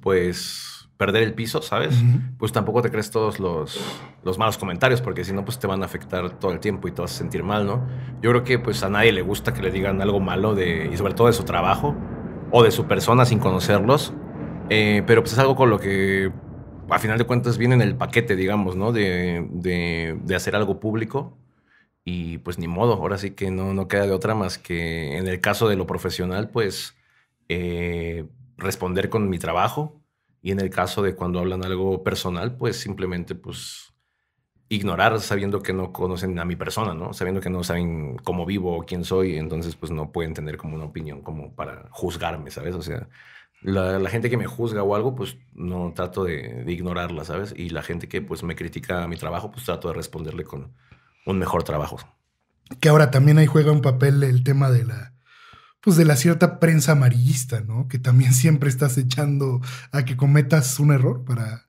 pues, perder el piso, ¿sabes? Pues tampoco te crees todos los, los malos comentarios porque si no, pues te van a afectar todo el tiempo y te vas a sentir mal, ¿no? Yo creo que pues a nadie le gusta que le digan algo malo de, y sobre todo de su trabajo o de su persona sin conocerlos, eh, pero pues es algo con lo que a final de cuentas viene en el paquete, digamos, ¿no? De, de, de hacer algo público y pues ni modo, ahora sí que no, no queda de otra más que en el caso de lo profesional, pues eh, responder con mi trabajo. Y en el caso de cuando hablan algo personal, pues simplemente pues ignorar sabiendo que no conocen a mi persona, ¿no? Sabiendo que no saben cómo vivo o quién soy, entonces pues no pueden tener como una opinión como para juzgarme, ¿sabes? O sea, la, gente que me juzga o algo, pues no trato de, ignorarla, ¿sabes? Y la gente que pues me critica mi trabajo, pues trato de responderle con, un mejor trabajo.
Que ahora también ahí juega un papel el tema de la, pues de la cierta prensa amarillista, ¿no? Que también siempre estás echando a que cometas un error para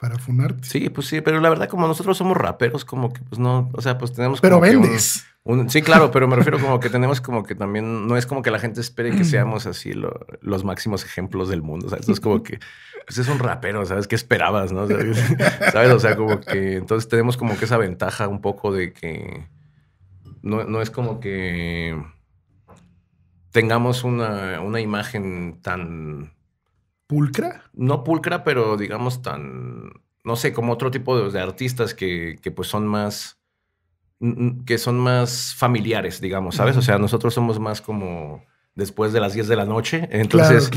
para funarte.
Sí, pues sí, pero la verdad, como nosotros somos raperos, como que pues no, o sea, pues tenemos. Pero como vendes. sí, claro, pero me refiero como que tenemos como que también, no es como que la gente espere que mm. seamos así los máximos ejemplos del mundo, ¿sabes? es como que, pues es un rapero, ¿sabes? ¿Qué esperabas, no? ¿Sabes? O sea, como que, entonces tenemos como que esa ventaja un poco de que no, es como que tengamos una, una imagen tan ¿Pulcra? No pulcra, pero digamos tan, no sé, como otro tipo de, artistas que, pues son más, que son más familiares, digamos, ¿sabes? O sea, nosotros somos más como después de las 10 de la noche, entonces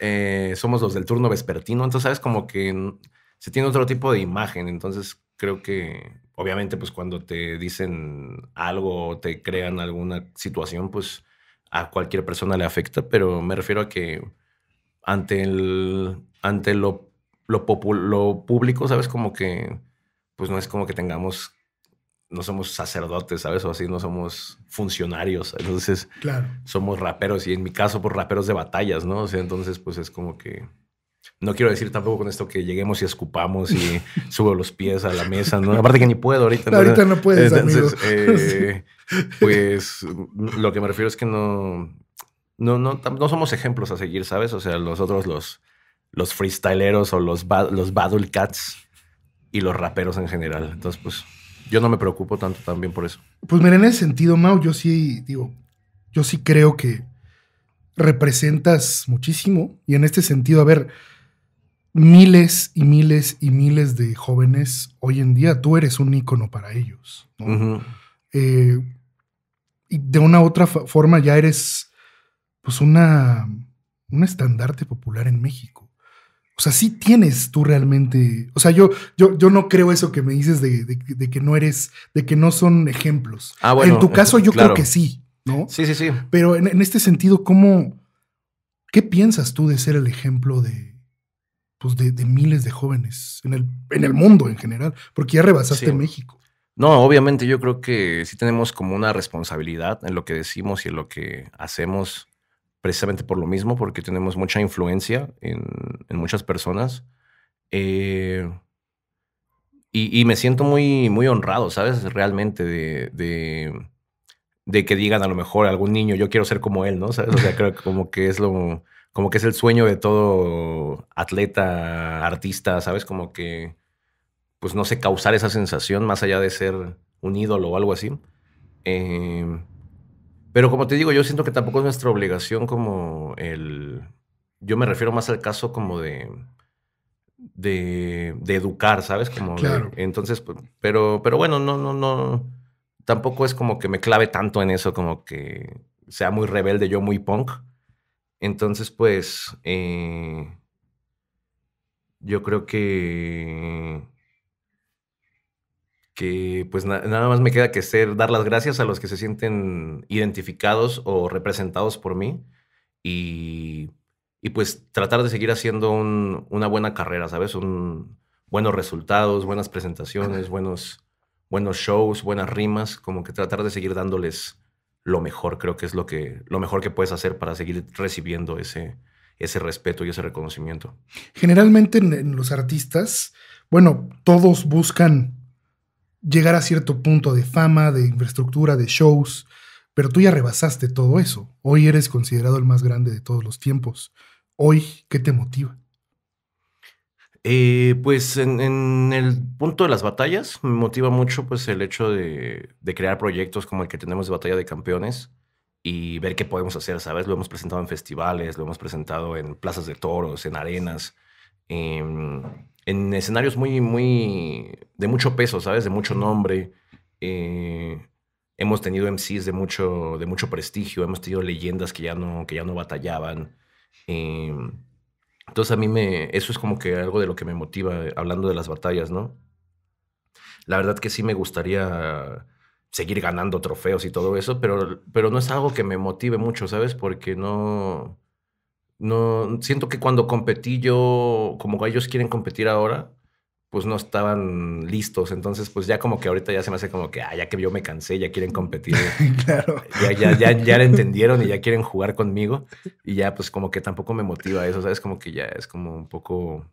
eh, somos los del turno vespertino, entonces, ¿sabes? Como que se tiene otro tipo de imagen, entonces creo que obviamente pues cuando te dicen algo o te crean alguna situación, pues a cualquier persona le afecta, pero me refiero a que ante, el, ante lo, lo, público, ¿sabes? Como que, pues no es como que tengamos no somos sacerdotes, ¿sabes? O así, no somos funcionarios. Entonces, somos raperos y en mi caso, por pues, raperos de batallas, ¿no? O entonces, pues es como que. No quiero decir tampoco con esto que lleguemos y escupamos y subo los pies a la mesa, ¿no? Aparte que ni puedo ahorita. No, ahorita no puedes, entonces, eh, Pues lo que me refiero es que no no, no, somos ejemplos a seguir, ¿sabes? O sea, nosotros los, los freestyleros o los, los battle cats y los raperos en general. Entonces, pues yo no me preocupo tanto también por eso.
Pues mira, en ese sentido, Mau, yo sí digo, yo sí creo que representas muchísimo y en este sentido, a ver, miles y miles y miles de jóvenes hoy en día, tú eres un ícono para ellos, eh, y de una u otra forma ya eres pues una, un estandarte popular en México. O sea, sí tienes tú realmente. O sea, yo, yo, yo no creo eso que me dices de, que no eres, de que no son ejemplos. Ah, bueno, en tu eh, caso, yo creo que sí,
¿no? Sí, sí, sí.
Pero en, este sentido, ¿cómo? ¿Qué piensas tú de ser el ejemplo pues, de, de, miles de jóvenes en el, en el mundo en general? Porque ya rebasaste México.
No, obviamente yo creo que sí tenemos como una responsabilidad en lo que decimos y en lo que hacemos precisamente por lo mismo, porque tenemos mucha influencia en, muchas personas. Eh, y, me siento muy, muy honrado, ¿sabes? Realmente de, que digan a lo mejor a algún niño, yo quiero ser como él, ¿no? O sea, creo que como que es lo... Como que es el sueño de todo atleta, artista, ¿sabes? Como que, pues no sé, causar esa sensación más allá de ser un ídolo o algo así. Eh, pero como te digo, yo siento que tampoco es nuestra obligación como el... Yo me refiero más al caso como de... De, educar, ¿sabes? Como claro. entonces, pues, pero, pero bueno, no, no, no. Tampoco es como que me clave tanto en eso, como que sea muy rebelde, yo muy punk. Entonces, pues, eh, yo creo que que pues nada más me queda que ser dar las gracias a los que se sienten identificados o representados por mí y, pues tratar de seguir haciendo una buena carrera, ¿sabes? buenos resultados, buenas presentaciones, buenos, buenos shows, buenas rimas, como que tratar de seguir dándoles lo mejor, creo que es lo, que, lo mejor que puedes hacer para seguir recibiendo ese, ese respeto y ese reconocimiento.
Generalmente en los artistas, bueno, todos buscan llegar a cierto punto de fama, de infraestructura, de shows, pero tú ya rebasaste todo eso. Hoy eres considerado el más grande de todos los tiempos. Hoy, ¿qué te motiva?
Eh, pues en, el punto de las batallas me motiva mucho pues el hecho de, crear proyectos como el que tenemos de Batalla de Campeones y ver qué podemos hacer, ¿sabes? Lo hemos presentado en festivales, lo hemos presentado en plazas de toros, en arenas. Em, en escenarios muy, muy, de mucho peso, ¿sabes? De mucho nombre. Eh, hemos tenido MCs de mucho, de mucho prestigio, hemos tenido leyendas que ya no, que ya no batallaban. Eh, entonces a mí me, eso es como que algo de lo que me motiva hablando de las batallas, ¿no? La verdad que sí me gustaría seguir ganando trofeos y todo eso, pero, pero no es algo que me motive mucho, ¿sabes? Porque no, no, siento que cuando competí yo, como ellos quieren competir ahora, pues no estaban listos. Entonces, pues ya como que ahorita ya se me hace como que, ah, ya que yo me cansé, ya quieren competir. claro. Ya, ya, ya, entendieron y ya quieren jugar conmigo. Y ya, pues como que tampoco me motiva eso, ¿sabes? Como que ya es como un poco.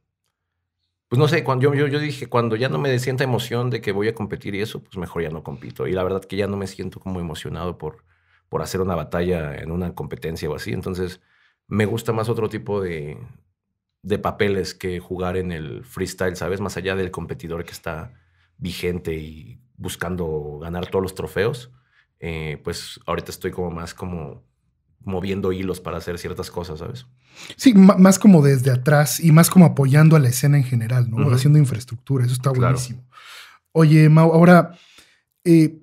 Pues no sé, cuando yo, yo, yo dije, cuando ya no me sienta emoción de que voy a competir y eso, pues mejor ya no compito. Y la verdad que ya no me siento como emocionado por, por hacer una batalla en una competencia o así. Entonces, me gusta más otro tipo de, papeles que jugar en el freestyle, ¿sabes? Más allá del competidor que está vigente y buscando ganar todos los trofeos, eh, pues ahorita estoy como más como moviendo hilos para hacer ciertas cosas, ¿sabes?
Sí, más como desde atrás y más como apoyando a la escena en general, ¿no? Haciendo infraestructura, eso está buenísimo. Oye, Mau, ahora, eh,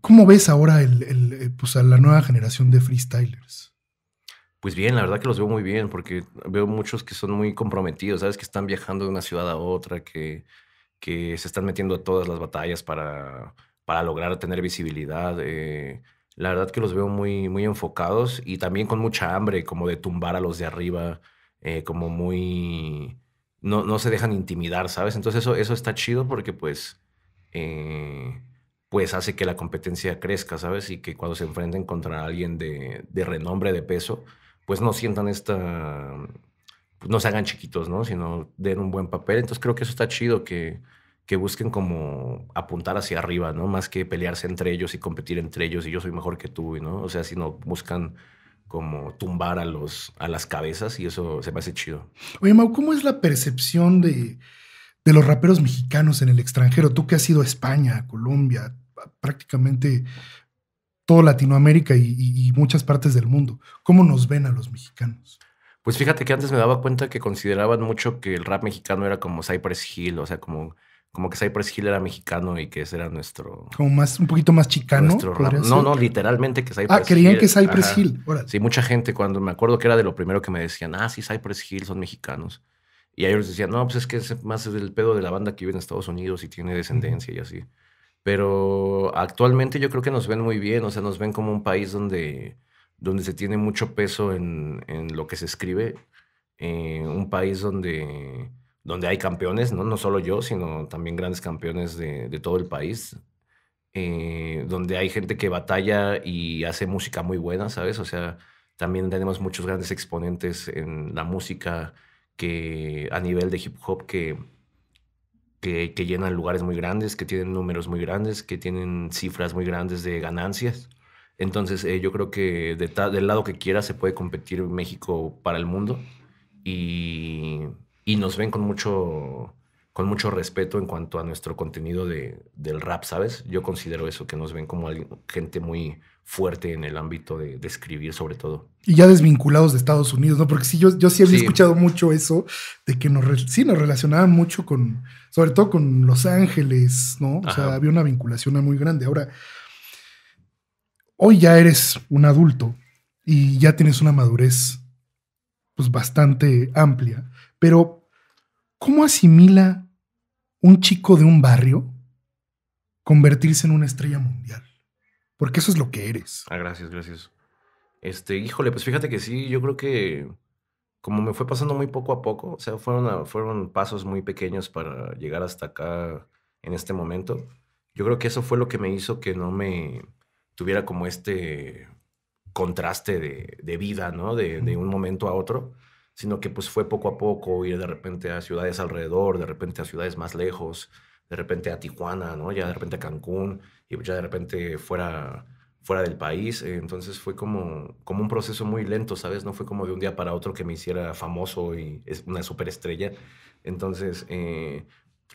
¿cómo ves ahora el, el, eh, pues a la nueva generación de freestylers?
Pues bien, la verdad que los veo muy bien, porque veo muchos que son muy comprometidos, ¿sabes? Que están viajando de una ciudad a otra, que, que se están metiendo a todas las batallas para, para lograr tener visibilidad. Eh, la verdad que los veo muy, muy enfocados y también con mucha hambre, como de tumbar a los de arriba, eh, como muy... No, no, se dejan intimidar, ¿sabes? Entonces eso, está chido porque pues... Eh, pues hace que la competencia crezca, ¿sabes? Y que cuando se enfrenten contra alguien de, de renombre, de peso, pues no sientan esta, pues, no se hagan chiquitos, ¿no? Sino den un buen papel. Entonces creo que eso está chido, que, que busquen como apuntar hacia arriba, ¿no? Más que pelearse entre ellos y competir entre ellos y yo soy mejor que tú, ¿no? O sea, no buscan como tumbar a, los, a las cabezas y eso se me hace chido.
Oye, Mau, ¿cómo es la percepción de, de los raperos mexicanos en el extranjero? Tú que has ido a España, a Colombia, prácticamente toda Latinoamérica y, muchas partes del mundo. ¿Cómo nos ven a los mexicanos?
Pues fíjate que antes me daba cuenta que consideraban mucho que el rap mexicano era como Cypress Hill, o sea, como, como que Cypress Hill era mexicano y que ese era nuestro...
Como más, un poquito más chicano. No, no, literalmente que Cypress Hill. Ah, creían que Cypress Hill.
Sí, mucha gente cuando me acuerdo que era de lo primero que me decían, ah, sí, Cypress Hill son mexicanos. Y ellos decían, no, pues es que es más del pedo de la banda que vive en Estados Unidos y tiene descendencia y así. Pero actualmente yo creo que nos ven muy bien, o sea, nos ven como un país donde, donde se tiene mucho peso en, lo que se escribe, eh, un país donde, donde hay campeones, ¿no? no solo yo, sino también grandes campeones de, todo el país, eh, donde hay gente que batalla y hace música muy buena, ¿sabes? O sea, también tenemos muchos grandes exponentes en la música que a nivel de hip hop que que, llenan lugares muy grandes, que tienen números muy grandes, que tienen cifras muy grandes de ganancias. Entonces eh, yo creo que del lado que quiera se puede competir México para el mundo y, y, nos ven con mucho, con mucho respeto en cuanto a nuestro contenido de, del rap, ¿sabes? Yo considero eso, que nos ven como gente muy, fuerte en el ámbito de, escribir, sobre todo.
Y ya desvinculados de Estados Unidos, ¿no? Porque sí, yo, sí había escuchado mucho eso, de que nos sí nos relacionaban mucho con, sobre todo con Los Ángeles, ¿no? O sea, había una vinculación muy grande. Ahora, hoy ya eres un adulto y ya tienes una madurez, pues bastante amplia, pero ¿cómo asimila un chico de un barrio convertirse en una estrella mundial? Porque eso es lo que
eres. Ah, gracias, gracias. Este, híjole, pues fíjate que sí, yo creo que como me fue pasando muy poco a poco, o sea, fueron, fueron pasos muy pequeños para llegar hasta acá en este momento. Yo creo que eso fue lo que me hizo que no me tuviera como este contraste de, vida, ¿no? De, de, un momento a otro, sino que pues fue poco a poco ir de repente a ciudades alrededor, de repente a ciudades más lejos, de repente a Tijuana, ¿no? Ya de repente a Cancún y ya de repente fuera, fuera del país. Eh, entonces fue como, como un proceso muy lento, ¿sabes? No fue como de un día para otro que me hiciera famoso y es una superestrella. Entonces eh,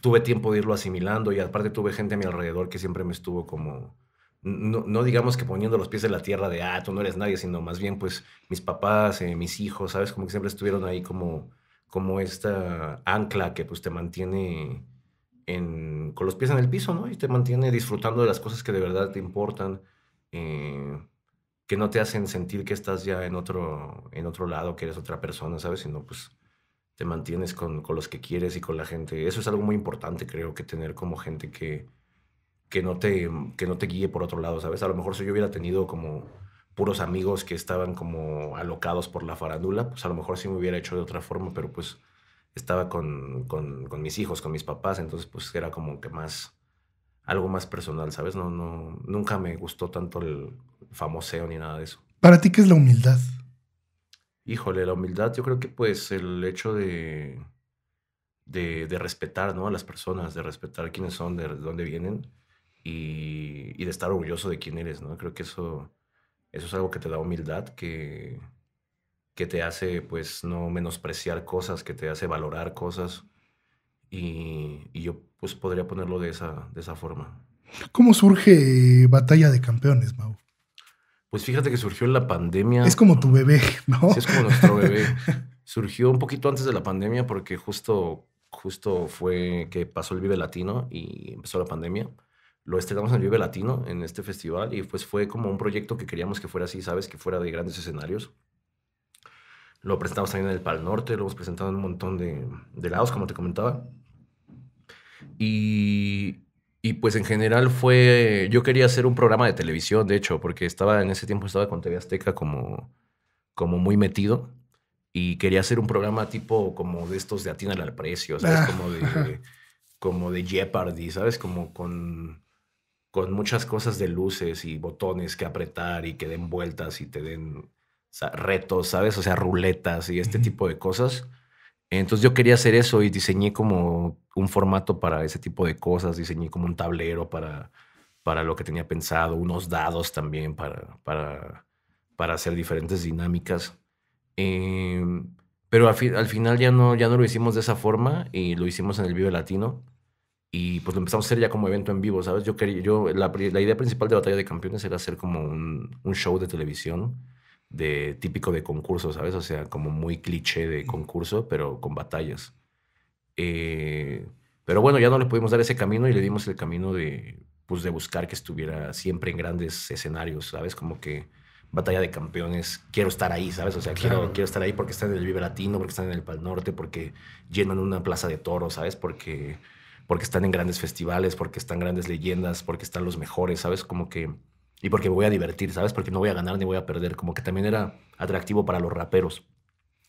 tuve tiempo de irlo asimilando y aparte tuve gente a mi alrededor que siempre me estuvo como... No, digamos que poniendo los pies en la tierra de, ah, tú no eres nadie, sino más bien pues mis papás, eh, mis hijos, ¿sabes? Como que siempre estuvieron ahí como, como esta ancla que pues te mantiene con los pies en el piso, ¿no? Y te mantiene disfrutando de las cosas que de verdad te importan, eh, que no te hacen sentir que estás ya en otro, en otro lado, que eres otra persona, ¿sabes? Sino pues te mantienes con, los que quieres y con la gente. Eso es algo muy importante, creo, que tener como gente que, que, no, te, que no te guíe por otro lado, ¿sabes? A lo mejor si yo hubiera tenido como puros amigos que estaban como alocados por la farándula, pues a lo mejor sí me hubiera hecho de otra forma, pero pues estaba con, con, mis hijos, con mis papás, entonces pues era como que más, algo más personal, ¿sabes? No, no, nunca me gustó tanto el famoseo ni nada de eso.
¿Para ti qué es la humildad?
Híjole, la humildad yo creo que pues el hecho de, de, respetar, ¿no? A las personas, de respetar quiénes son, de, dónde vienen y, y, de estar orgulloso de quién eres, ¿no? Creo que eso, eso es algo que te da humildad, que que te hace pues no menospreciar cosas, que te hace valorar cosas. Y, yo pues podría ponerlo de esa, de esa forma.
¿Cómo surge Batalla de Campeones, Mau?
Pues fíjate que surgió en la pandemia. Es como
tu bebé, ¿no? Sí, es como nuestro bebé.
surgió un poquito antes de la pandemia porque justo, justo fue que pasó el Vive Latino y empezó la pandemia. Lo estrenamos en el Vive Latino, en este festival, y pues fue como un proyecto que queríamos que fuera así, ¿sabes? Que fuera de grandes escenarios. Lo presentamos también en el Pal Norte, lo hemos presentado en un montón de, de lados, como te comentaba. Y, y, pues en general fue, yo quería hacer un programa de televisión, de hecho, porque estaba en ese tiempo estaba con TV Azteca como, como muy metido y quería hacer un programa tipo como de estos de atinar al precio, ¿sabes? Ah. como de, como de Jeopardy, ¿sabes? Como con, con muchas cosas de luces y botones que apretar y que den vueltas y te den sea, retos, ¿sabes? O sea, ruletas y este tipo de cosas. Entonces yo quería hacer eso y diseñé como un formato para ese tipo de cosas, diseñé como un tablero para, para lo que tenía pensado, unos dados también para, para, para hacer diferentes dinámicas. Em, pero al, final ya no, ya no lo hicimos de esa forma y lo hicimos en el vivo Latino y pues lo empezamos a hacer ya como evento en vivo, ¿sabes? Yo quería, yo, la, idea principal de Batalla de Campeones era hacer como un show de televisión de típico de concurso, ¿sabes? O sea, como muy cliché de concurso, pero con batallas. Eh, pero bueno, ya no le pudimos dar ese camino y le dimos el camino de, pues, de buscar que estuviera siempre en grandes escenarios, ¿sabes? Como que batalla de campeones, quiero estar ahí, ¿sabes? O sea, quiero, quiero estar ahí porque están en el Vive Latino, porque están en el Pal Norte, porque llenan una plaza de toros, ¿sabes? Porque, porque están en grandes festivales, porque están grandes leyendas, porque están los mejores, ¿sabes? Como que y porque me voy a divertir, ¿sabes? Porque no voy a ganar ni voy a perder. Como que también era atractivo para los raperos.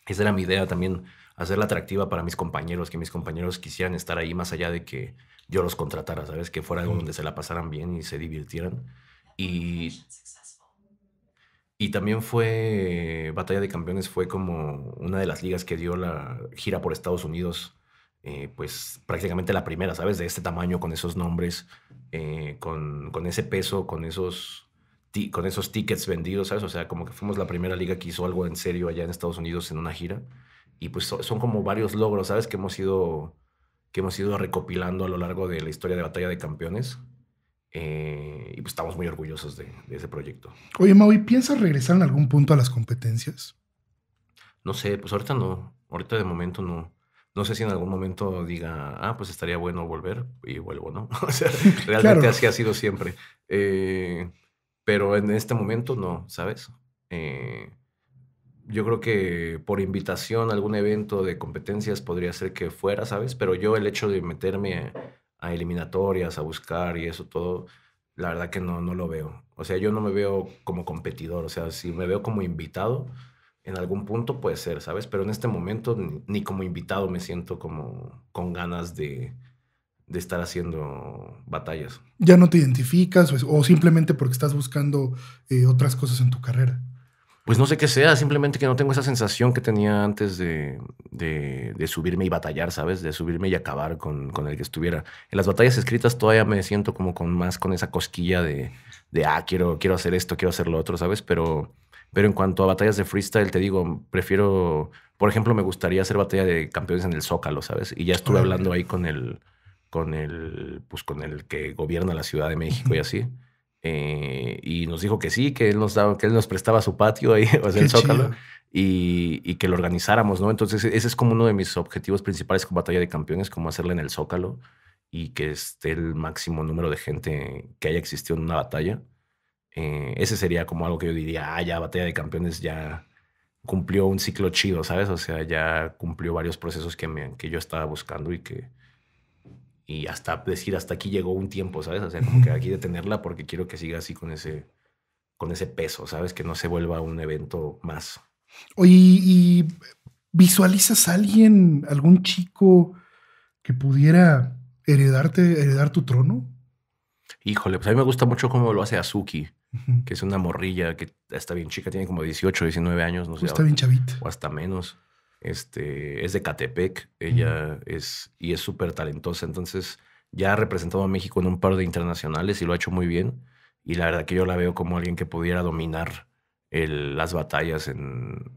Esa era mi idea también, hacerla atractiva para mis compañeros, que mis compañeros quisieran estar ahí más allá de que yo los contratara, ¿sabes? Que fuera donde se la pasaran bien y se divirtieran. Y, y también fue, Batalla de Campeones fue como una de las ligas que dio la gira por Estados Unidos eh, pues prácticamente la primera, ¿sabes? De este tamaño, con esos nombres, eh, con, con, ese peso, con esos, con esos tickets vendidos, ¿sabes? O sea, como que fuimos la primera liga que hizo algo en serio allá en Estados Unidos en una gira. Y pues son como varios logros, ¿sabes? Que hemos ido, que hemos ido recopilando a lo largo de la historia de Batalla de Campeones. Eh, y pues estamos muy orgullosos de, de ese proyecto.
Oye, Maui, ¿piensas regresar en algún punto a las competencias?
No sé, pues ahorita no. Ahorita de momento no no sé si en algún momento diga, ah, pues estaría bueno volver y vuelvo, ¿no? o sea, realmente así ha sido siempre. Eh, pero en este momento no, ¿sabes? Eh, yo creo que por invitación a algún evento de competencias podría ser que fuera, ¿sabes? Pero yo el hecho de meterme a eliminatorias, a buscar y eso todo, la verdad que no, no lo veo. O sea, yo no me veo como competidor, o sea, si me veo como invitado, en algún punto puede ser, ¿sabes? Pero en este momento ni, como invitado me siento como con ganas de, de estar haciendo batallas.
¿Ya no te identificas o, simplemente porque estás buscando eh, otras cosas en tu carrera?
Pues no sé qué sea, simplemente que no tengo esa sensación que tenía antes de, de, subirme y batallar, ¿sabes? De subirme y acabar con, con, el que estuviera. En las batallas escritas todavía me siento como con más con esa cosquilla de, de ah, quiero, quiero hacer esto, quiero hacer lo otro, ¿sabes? Pero pero en cuanto a batallas de freestyle, te digo, prefiero, por ejemplo, me gustaría hacer batalla de campeones en el Zócalo, ¿sabes? Y ya estuve hablando ahí con el, con el, pues con el que gobierna la Ciudad de México y así. Eh, y nos dijo que sí, que él nos daba, que él nos prestaba su patio ahí, o sea, el Zócalo, y, y, que lo organizáramos, ¿no? Entonces, ese es como uno de mis objetivos principales con Batalla de Campeones, como hacerla en el Zócalo y que esté el máximo número de gente que haya existido en una batalla eh, ese sería como algo que yo diría, ah, ya Batalla de Campeones ya cumplió un ciclo chido, ¿sabes? O sea, ya cumplió varios procesos que, que yo estaba buscando y que... Y hasta decir, hasta aquí llegó un tiempo, ¿sabes? O sea, como que aquí detenerla porque quiero que siga así con ese, con ese peso, ¿sabes? Que no se vuelva un evento más.
Oye, ¿y visualizas a alguien, algún chico que pudiera heredarte, heredar tu trono?
Híjole, pues a mí me gusta mucho cómo lo hace Azuki que es una morrilla que está bien chica, tiene como 18, 19 años, no sé. Está bien chavita. O hasta menos. Este, es de Catepec, ella es, y es súper talentosa, entonces ya ha representado a México en un par de internacionales y lo ha hecho muy bien, y la verdad que yo la veo como alguien que pudiera dominar las batallas en,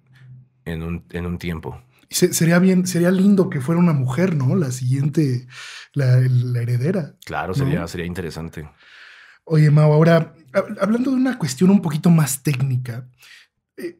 en, un, en un tiempo.
sería bien, sería lindo que fuera una mujer, ¿no? La siguiente, la, heredera.
Claro, sería, sería interesante.
Oye, Mau, ahora, hablando de una cuestión un poquito más técnica, eh,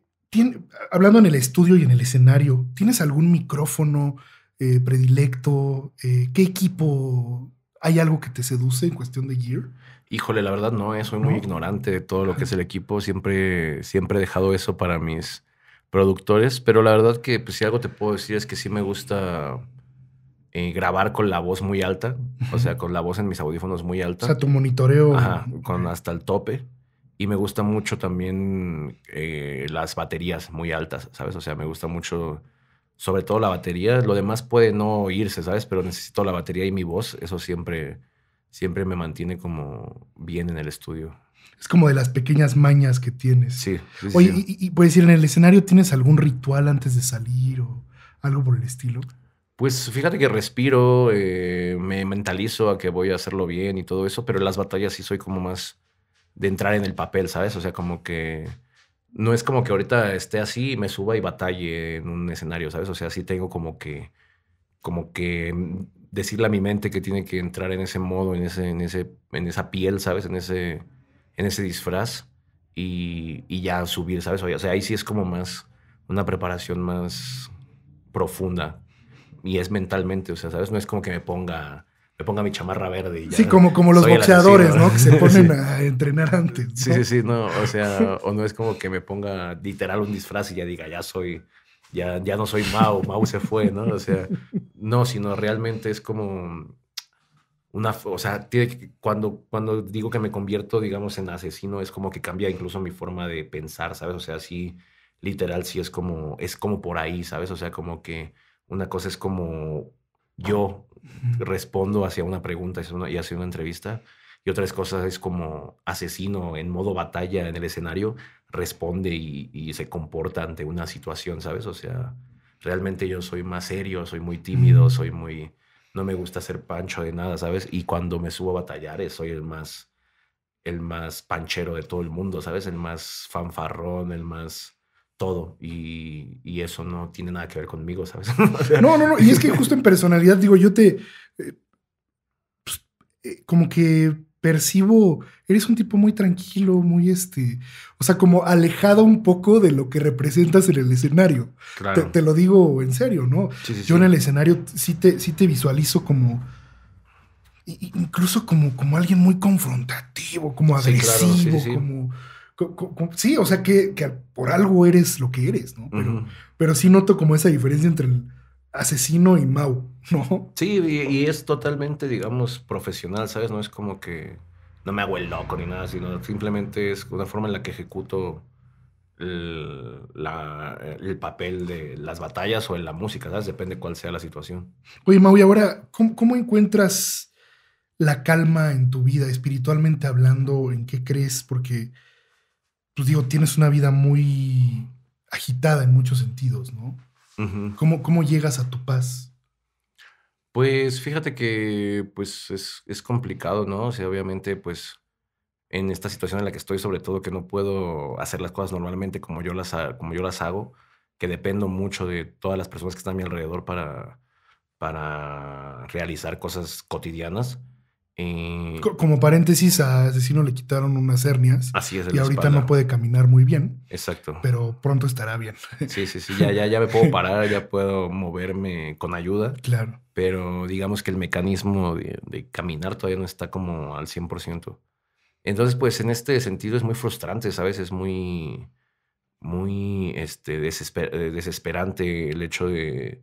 hablando en el estudio y en el escenario, ¿tienes algún micrófono eh, predilecto? Eh, ¿Qué equipo? ¿Hay algo que te seduce en cuestión de gear?
Híjole, la verdad no, soy muy ignorante de todo lo que es el equipo. Siempre, siempre he dejado eso para mis productores, pero la verdad que pues, si algo te puedo decir es que sí me gusta eh, grabar con la voz muy alta, o sea, con la voz en mis audífonos muy alta. O sea, tu
monitoreo. Ajá,
con hasta el tope. Y me gusta mucho también eh, las baterías muy altas, ¿sabes? O sea, me gusta mucho, sobre todo la batería. Lo demás puede no oírse, ¿sabes? Pero necesito la batería y mi voz. Eso siempre, siempre me mantiene como bien en el estudio.
Es como de las pequeñas mañas que
tienes. Sí. Oye,
Y, y puedes decir, ¿en el escenario tienes algún ritual antes de salir o algo por el estilo?
Pues fíjate que respiro, eh, me mentalizo a que voy a hacerlo bien y todo eso, pero en las batallas sí soy como más de entrar en el papel, ¿sabes? O sea, como que no es como que ahorita esté así y me suba y batalle en un escenario, ¿sabes? O sea, sí tengo como que, como que decirle a mi mente que tiene que entrar en ese modo, en ese, en ese, en esa piel, ¿sabes? En ese, en ese disfraz y, y ya subir, ¿sabes? O sea, ahí sí es como más una preparación más profunda y es mentalmente, o sea, ¿sabes? No es como que me ponga me ponga mi chamarra verde y ya. Sí, como, como los boxeadores, ¿no? Que se ponen a entrenar antes. Sí, sí, sí, no, o sea, o no es como que me ponga literal un disfraz y ya diga, ya soy, ya, ya no soy Mao, Mao se fue, ¿no? O sea, no, sino realmente es como una, o sea, tiene, cuando, cuando digo que me convierto, digamos, en asesino, es como que cambia incluso mi forma de pensar, ¿sabes? O sea, sí, literal, sí es como, es como por ahí, ¿sabes? O sea, como que una cosa es como ah, yo respondo hacia una pregunta y hacia una entrevista. Y otras cosas es como asesino en modo batalla en el escenario, responde y, se comporta ante una situación, ¿sabes? O sea, realmente yo soy más serio, soy muy tímido, soy muy... No me gusta ser pancho de nada, ¿sabes? Y cuando me subo a batallar, soy el más, el más panchero de todo el mundo, ¿sabes? El más fanfarrón, el más todo y, eso no tiene nada que ver conmigo, ¿sabes? no, no, no, y es que justo en
personalidad, digo, yo te, eh, pues, eh, como que percibo, eres un tipo muy tranquilo, muy este, o sea, como alejado un poco de lo que representas en el escenario. Te, lo digo en serio, ¿no? yo en el escenario sí te, sí te visualizo como... Incluso como, como alguien muy confrontativo, como agresivo, como sí, o sea, que, por algo eres lo que eres, ¿no? Pero, sí noto como esa diferencia entre el asesino y Mau, ¿no?
Sí, y, es totalmente, digamos, profesional, ¿sabes? No es como que no me hago el loco ni nada, sino simplemente es una forma en la que ejecuto el, papel de las batallas o en la música, ¿sabes? Depende cuál sea la situación.
Oye, Mau, y ahora, cómo encuentras la calma en tu vida, espiritualmente hablando? ¿En qué crees? Porque pues digo, tienes una vida muy agitada en muchos sentidos, ¿no? ¿Cómo, llegas a tu paz?
Pues fíjate que pues es, complicado, ¿no? O sea, obviamente, pues en esta situación en la que estoy, sobre todo que no puedo hacer las cosas normalmente como yo las, como yo las hago, que dependo mucho de todas las personas que están a mi alrededor para, para realizar cosas cotidianas eh, como
paréntesis, a Asesino le quitaron unas hernias. Así es. Y ahorita no puede caminar muy bien. Exacto. Pero pronto estará bien.
Sí, sí, sí. Ya, ya, me puedo parar, ya puedo moverme con ayuda. Claro. Pero digamos que el mecanismo de, caminar todavía no está como al 100%. Entonces, pues en este sentido es muy frustrante, ¿sabes? Es muy, muy este, desesperante el hecho de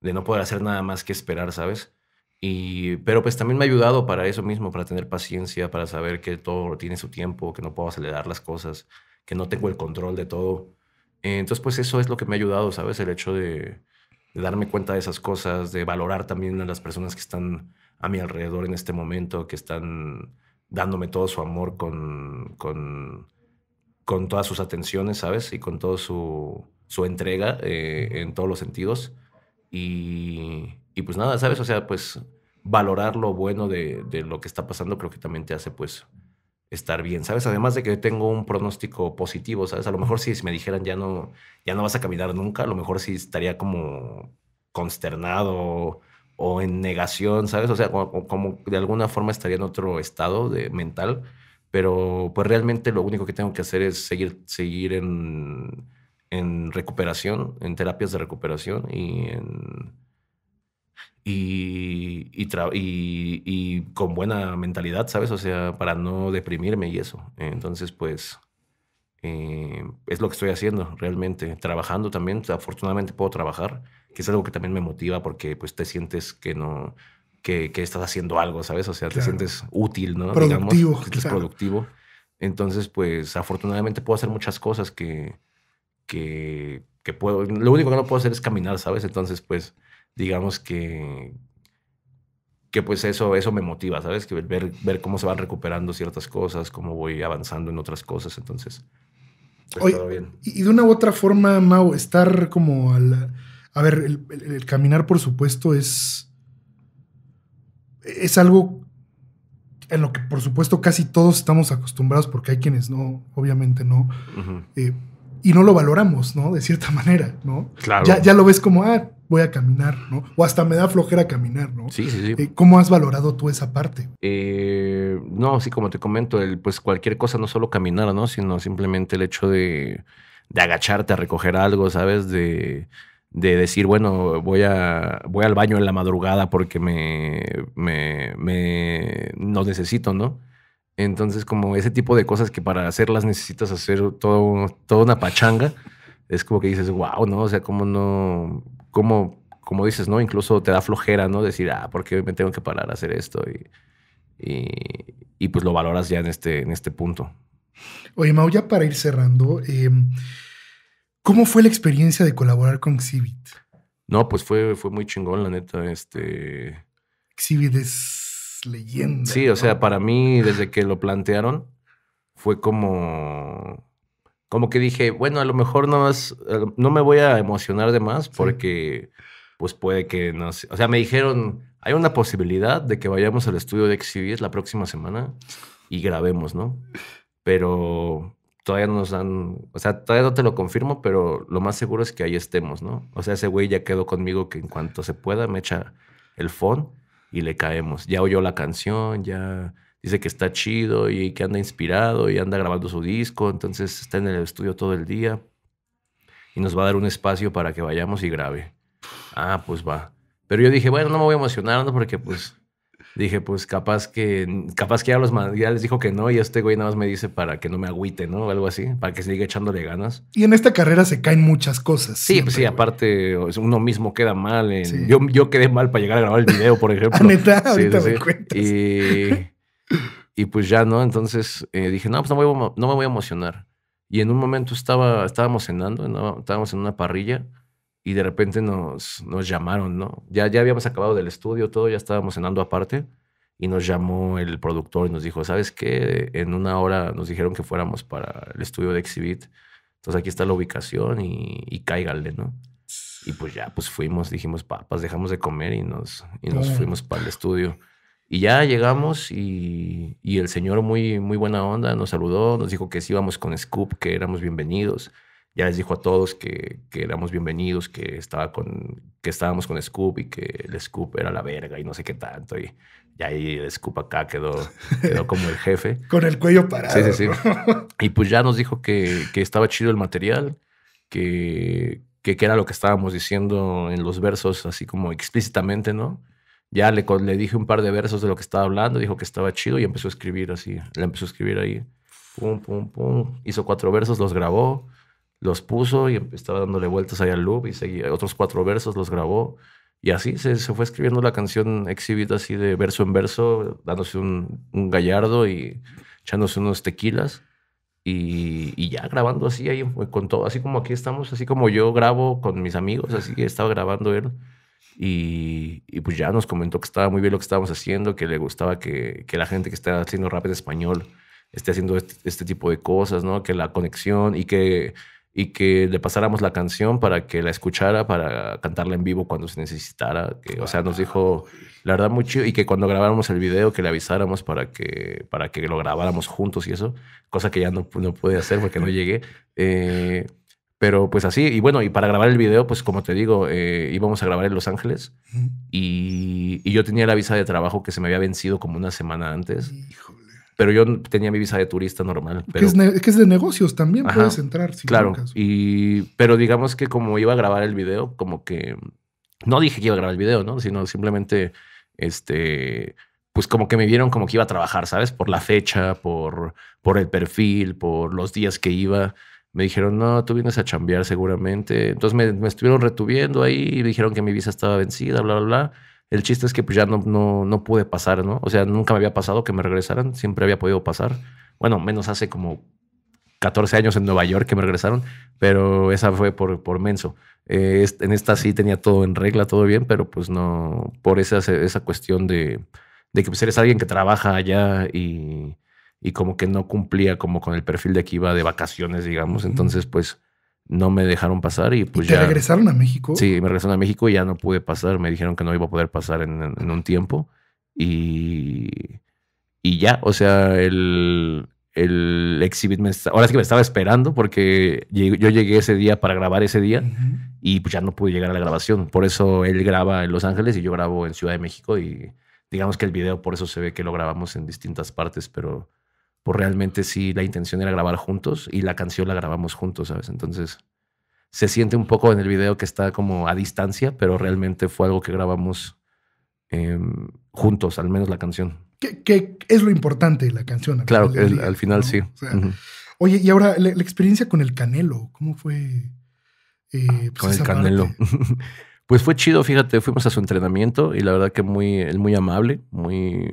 no poder hacer nada más que esperar, ¿sabes? pero pues también me ha ayudado para eso mismo, para tener paciencia, para saber que todo tiene su tiempo, que no puedo acelerar las cosas, que no tengo el control de todo. Entonces, pues eso es lo que me ha ayudado, ¿sabes? El hecho de, darme cuenta de esas cosas, de valorar también a las personas que están a mi alrededor en este momento, que están dándome todo su amor con, con, con todas sus atenciones, ¿sabes? Y con toda su, su entrega eh, en todos los sentidos. Y, y pues nada, ¿sabes? O sea, pues valorar lo bueno de, de lo que está pasando creo que también te hace pues estar bien, ¿sabes? Además de que tengo un pronóstico positivo, ¿sabes? A lo mejor si, me dijeran ya no, ya no vas a caminar nunca, a lo mejor sí estaría como consternado o en negación, ¿sabes? O sea, como, de alguna forma estaría en otro estado de mental, pero pues realmente lo único que tengo que hacer es seguir, seguir en, en recuperación, en terapias de recuperación y en y, con buena mentalidad, ¿sabes? O sea, para no deprimirme y eso. Entonces, pues, eh, es lo que estoy haciendo realmente. Trabajando también, afortunadamente puedo trabajar, que es algo que también me motiva porque, pues, te sientes que no... Que, estás haciendo algo, ¿sabes? O sea, te sientes útil, ¿no? Productivo. productivo. Entonces, pues, afortunadamente puedo hacer muchas cosas que, que, que puedo... Lo único que no puedo hacer es caminar, ¿sabes? Entonces, pues, digamos que, que pues eso, eso me motiva, ¿sabes? Que ver, cómo se van recuperando ciertas cosas, cómo voy avanzando en otras cosas, entonces...
Pues, y de una u otra forma, Mau, estar como al... A ver, el, caminar, por supuesto, es... Es algo en lo que por supuesto casi todos estamos acostumbrados, porque hay quienes no, obviamente no, eh, y no lo valoramos, ¿no? De cierta manera, ¿no? Claro. Ya, ya, lo ves como, ah, voy a caminar, ¿no? O hasta me da flojera caminar,
¿no? Sí, sí, sí. Eh, ¿Cómo has
valorado tú esa parte?
Eh, no, sí, como te comento, el, pues cualquier cosa, no solo caminar, ¿no? Sino simplemente el hecho de, agacharte a recoger algo, ¿sabes? De, de decir, bueno, voy, a, voy al baño en la madrugada porque me, me, me no necesito, ¿no? Entonces, como ese tipo de cosas que para hacerlas necesitas hacer todo, toda una pachanga, es como que dices, wow, ¿no? O sea, como no, como, como dices, ¿no? Incluso te da flojera, ¿no? Decir, ah, ¿por qué me tengo que parar a hacer esto? Y, y, pues lo valoras ya en este, en este punto.
Oye, Mau, ya para ir cerrando, em, ¿cómo fue la experiencia de colaborar con Xibit?
No, pues fue, fue muy chingón, la neta. Este...
Xibit es
leyenda. Sí, o sea, para mí, desde que lo plantearon, fue como como que dije, bueno, a lo mejor no, más, eh, no me voy a emocionar de más porque pues puede que no sé. O sea, me dijeron, hay una posibilidad de que vayamos al estudio de exhibir la próxima semana y grabemos, ¿no? Pero todavía nos dan, o sea, todavía no te lo confirmo, pero lo más seguro es que ahí estemos, ¿no? O sea, ese güey ya quedó conmigo que en cuanto se pueda me echa el phone y le caemos. Ya oyó la canción, ya dice que está chido y que anda inspirado y anda grabando su disco, entonces está en el estudio todo el día y nos va a dar un espacio para que vayamos y grabe. Ah, pues va. Pero yo dije, bueno, no me voy a emocionar, ¿no? Porque pues dije, pues capaz que, capaz que ya, los, ya les dijo que no y este güey nada más me dice para que no me agüite, ¿no? algo así, para que siga echándole ganas.
Y en esta carrera se caen muchas cosas. Sí, pues
sí, aparte uno mismo queda mal. yo, quedé mal para llegar a grabar el video, por ejemplo. Ah, ahorita me cuentas. Y y pues ya, ¿no? Entonces eh, dije, no, pues no, no me voy a emocionar. Y en un momento estaba, estábamos cenando, estábamos en una parrilla y de repente nos, llamaron, ¿no? Ya, ya habíamos acabado del estudio, todo, ya estábamos cenando aparte y nos llamó el productor y nos dijo, ¿sabes qué? En una hora nos dijeron que fuéramos para el estudio de Exhibit. Entonces aquí está la ubicación y, y cáigale, ¿no? Y pues ya, pues fuimos, dijimos, papas, dejamos de comer y nos, y nos fuimos para el estudio. Y ya llegamos y, el señor muy, muy buena onda nos saludó, nos dijo que sí íbamos con Scoop, que éramos bienvenidos. Ya les dijo a todos que, éramos bienvenidos, que, estaba con, que estábamos con Scoop y que el Scoop era la verga y no sé qué tanto. Y, ya ahí el Scoop acá quedó, quedó como el jefe.
con el cuello parado. Sí, sí, sí.
y pues ya nos dijo que, que estaba chido el material, que, que, era lo que estábamos diciendo en los versos, así como explícitamente, ¿no? ya le, dije un par de versos de lo que estaba hablando, dijo que estaba chido y empezó a escribir así. Le empezó a escribir ahí. Pum, pum, pum. Hizo cuatro versos, los grabó, los puso y em, estaba dándole vueltas ahí al loop y seguía. Otros cuatro versos los grabó. Y así se, fue escribiendo la canción exhibida así de verso en verso, dándose un, gallardo y echándose unos tequilas. Y, y, ya grabando así, ahí eh, con todo, así como aquí estamos, así como yo grabo con mis amigos, así que estaba grabando él. Y, pues ya nos comentó que estaba muy bien lo que estábamos haciendo, que le gustaba que, la gente que está haciendo rap en español esté haciendo este, este, tipo de cosas, ¿no? Que la conexión y que, y que le pasáramos la canción para que la escuchara, para cantarla en vivo cuando se necesitara. Que, o sea, nos dijo, la verdad, mucho. Y que cuando grabáramos el video, que le avisáramos para que, para que lo grabáramos juntos y eso. Cosa que ya no, no pude hacer porque no llegué. Eh, pero pues así, y bueno, y para grabar el video, pues como te digo, eh, íbamos a grabar en Los Ángeles y, yo tenía la visa de trabajo que se me había vencido como una semana antes. Pero yo tenía mi visa de turista normal. Que, es, que
es de negocios también, puedes entrar. claro,
y, pero digamos que como iba a grabar el video, como que no dije que iba a grabar el video, ¿no? Sino simplemente, este, pues como que me vieron como que iba a trabajar, ¿sabes? Por la fecha, por, por el perfil, por los días que iba me dijeron, no, tú vienes a chambear seguramente. Entonces me, estuvieron retuviendo ahí y dijeron que mi visa estaba vencida, bla, bla, bla. El chiste es que pues ya no, no, pude pasar, ¿no? O sea, nunca me había pasado que me regresaran, siempre había podido pasar. Bueno, menos hace como 14 años en Nueva York que me regresaron, pero esa fue por, por menso. Eh, en esta sí tenía todo en regla, todo bien, pero pues no, por esa, esa cuestión de, que pues eres alguien que trabaja allá y y como que no cumplía como con el perfil de que iba de vacaciones, digamos. Entonces, pues no me dejaron pasar y pues te ya... regresaron a México? Sí, me regresaron a México y ya no pude pasar. Me dijeron que no iba a poder pasar en, un tiempo y, y ya, o sea, el, el exhibit me ahora es que me estaba esperando porque yo llegué ese día para grabar ese día y pues ya no pude llegar a la grabación. Por eso él graba en Los Ángeles y yo grabo en Ciudad de México y digamos que el video por eso se ve que lo grabamos en distintas partes, pero pues realmente sí la intención era grabar juntos y la canción la grabamos juntos, ¿sabes? Entonces se siente un poco en el video que está como a distancia, pero realmente fue algo que grabamos em, juntos, al menos la canción.
Que, es lo importante la canción. claro, al final sí. Oye, y ahora la, experiencia con el Canelo, ¿cómo fue? Eh, ah, pues, con el Canelo.
pues fue chido, fíjate, fuimos a su entrenamiento y la verdad que muy, muy amable, muy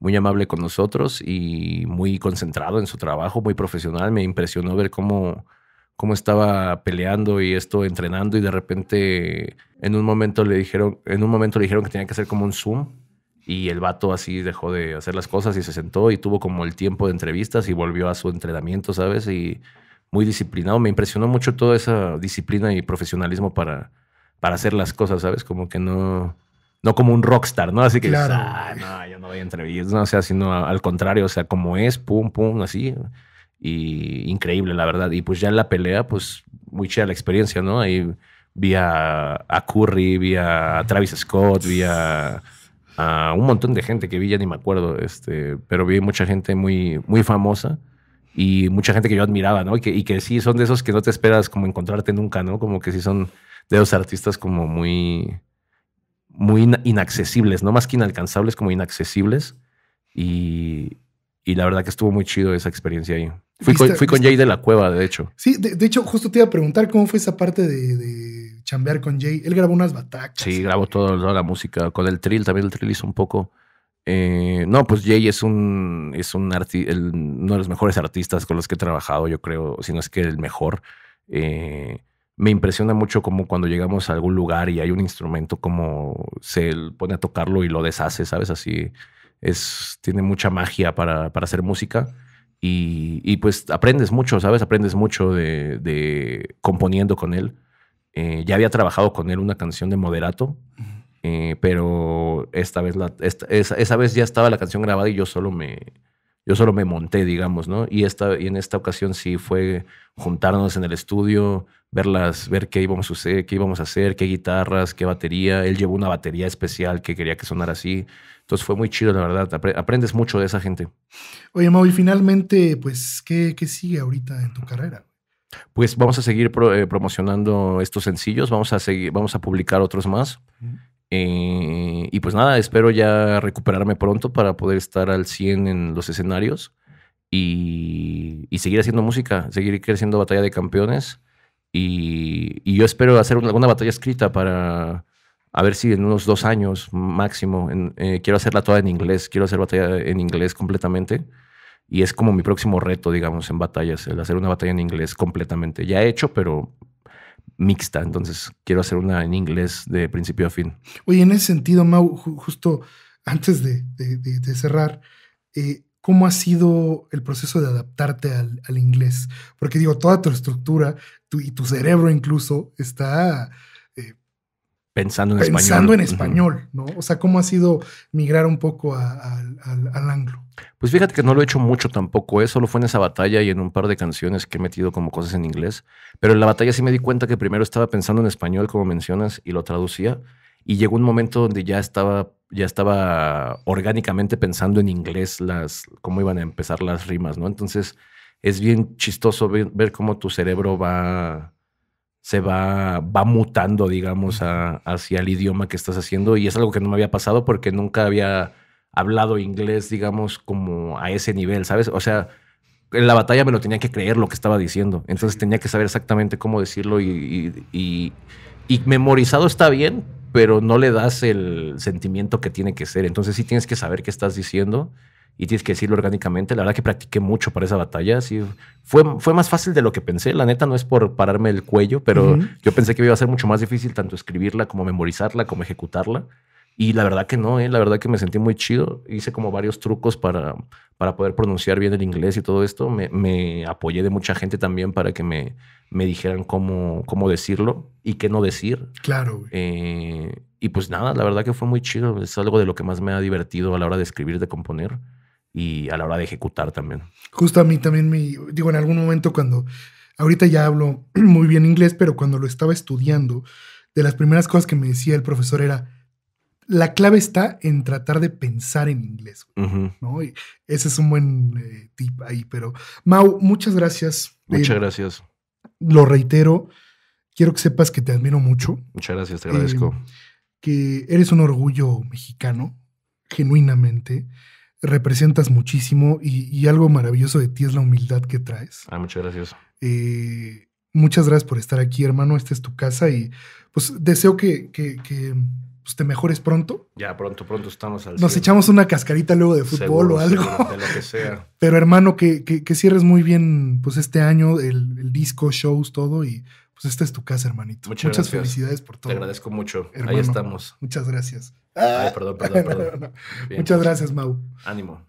muy amable con nosotros y muy concentrado en su trabajo, muy profesional. Me impresionó ver cómo, cómo estaba peleando y esto entrenando y de repente en un momento le dijeron, en un momento le dijeron que tenía que hacer como un zoom y el vato así dejó de hacer las cosas y se sentó y tuvo como el tiempo de entrevistas y volvió a su entrenamiento, ¿sabes? Y muy disciplinado. Me impresionó mucho toda esa disciplina y profesionalismo para, para hacer las cosas, ¿sabes? Como que no no como un rockstar, ¿no? Así que, ah, no, yo no voy entrevistas, no, o sea, sino al contrario, o sea, como es, pum, pum, así. Y increíble, la verdad. Y pues ya en la pelea, pues muy chida la experiencia, ¿no? Ahí vi a, Curry, vi a Travis Scott, vi a, un montón de gente que vi, ya ni me acuerdo, este, pero vi mucha gente muy, muy famosa y mucha gente que yo admiraba, ¿no? Y que, y que sí son de esos que no te esperas como encontrarte nunca, ¿no? Como que sí son de esos artistas como muy muy inaccesibles, no más que inalcanzables, como inaccesibles. Y, y la verdad que estuvo muy chido esa experiencia ahí. Fui, con, fui con Jay de la cueva, de hecho.
Sí, de, hecho, justo te iba a preguntar cómo fue esa parte de, de chambear con Jay. Él grabó unas batacas.
Sí, grabó toda la música. Con el trill, también el trill hizo un poco. Eh, no, pues Jay es un, es un arti uno de los mejores artistas con los que he trabajado, yo creo, si no es que el mejor. Eh, me impresiona mucho como cuando llegamos a algún lugar y hay un instrumento, como se pone a tocarlo y lo deshace, ¿sabes? Así es, tiene mucha magia para, hacer música. Y, pues aprendes mucho, ¿sabes? Aprendes mucho de, componiendo con él. Eh, ya había trabajado con él una canción de Moderato, eh, pero esta vez esa, vez ya estaba la canción grabada y yo solo me, yo solo me monté, digamos, ¿no? Y, esta, y en esta ocasión sí fue juntarnos en el estudio, verlas, ver qué íbamos a hacer, qué íbamos a hacer, qué guitarras, qué batería. Él llevó una batería especial que quería que sonara así. Entonces fue muy chido, la verdad. aprendes mucho de esa gente.
Oye, Mau, y finalmente, pues, ¿qué, qué sigue ahorita en tu carrera?
Pues vamos a seguir eh, promocionando estos sencillos, vamos a, seguir, vamos a publicar otros más. Eh, y pues nada, espero ya recuperarme pronto para poder estar al 100 en los escenarios y, seguir haciendo música, seguir creciendo batalla de campeones. Y, yo espero hacer alguna batalla escrita para a ver si en unos dos años máximo eh, quiero hacerla toda en inglés, quiero hacer batalla en inglés completamente. Y es como mi próximo reto, digamos, en batallas, el hacer una batalla en inglés completamente. Ya he hecho, pero mixta, entonces quiero hacer una en inglés de principio a fin.
Oye, en ese sentido, Mau, justo antes de, cerrar, eh, ¿cómo ha sido el proceso de adaptarte al, inglés? Porque digo, toda tu estructura y tu cerebro incluso está
pensando en español. Pensando en español,
¿no? O sea, ¿cómo ha sido migrar un poco al, al anglo?
Pues fíjate que no lo he hecho mucho tampoco, Eso ¿eh? solo fue en esa batalla y en un par de canciones que he metido como cosas en inglés, pero en la batalla sí me di cuenta que primero estaba pensando en español, como mencionas, y lo traducía, y llegó un momento donde ya estaba, ya estaba orgánicamente pensando en inglés las, cómo iban a empezar las rimas, ¿no? Entonces es bien chistoso ver cómo tu cerebro va se va, va mutando, digamos, hacia el idioma que estás haciendo. Y es algo que no me había pasado porque nunca había hablado inglés, digamos, como a ese nivel, ¿sabes? O sea, en la batalla me lo tenía que creer lo que estaba diciendo. Entonces tenía que saber exactamente cómo decirlo y memorizado está bien, pero no le das el sentimiento que tiene que ser. Entonces sí tienes que saber qué estás diciendo y tienes que decirlo orgánicamente. La verdad que practiqué mucho para esa batalla. Sí, fue, fue más fácil de lo que pensé. La neta no es por pararme el cuello, pero yo pensé que iba a ser mucho más difícil tanto escribirla como memorizarla, como ejecutarla. Y la verdad que no, ¿eh? la verdad que me sentí muy chido. Hice como varios trucos para, para poder pronunciar bien el inglés y todo esto. Me, apoyé de mucha gente también para que me, me dijeran cómo, cómo decirlo y qué no decir. Claro. Eh, y pues nada, la verdad que fue muy chido. Es algo de lo que más me ha divertido a la hora de escribir, de componer y a la hora de ejecutar también.
Justo a mí también me, digo, en algún momento cuando, ahorita ya hablo muy bien inglés, pero cuando lo estaba estudiando, de las primeras cosas que me decía el profesor era, la clave está en tratar de pensar en inglés, ese es un buen eh, tip ahí, pero Mau, muchas gracias. Muchas eh, gracias. Lo reitero, quiero que sepas que te admiro mucho.
Muchas gracias, te agradezco. Eh,
que eres un orgullo mexicano, genuinamente representas muchísimo y, algo maravilloso de ti es la humildad que traes.
Ah, muchas gracias. Eh,
muchas gracias por estar aquí, hermano. Esta es tu casa y pues deseo que, que, que pues, te mejores pronto.
Ya, pronto, pronto estamos al Nos echamos
una cascarita luego de fútbol o algo. de lo que sea. Pero hermano, que, que, cierres muy bien pues este año, el, el disco, shows, todo y pues esta es tu casa, hermanito. Muchas, felicidades
por todo. Te agradezco mucho. Ahí estamos. Muchas gracias. perdón, perdón, perdón. Muchas gracias, Mau. Ánimo.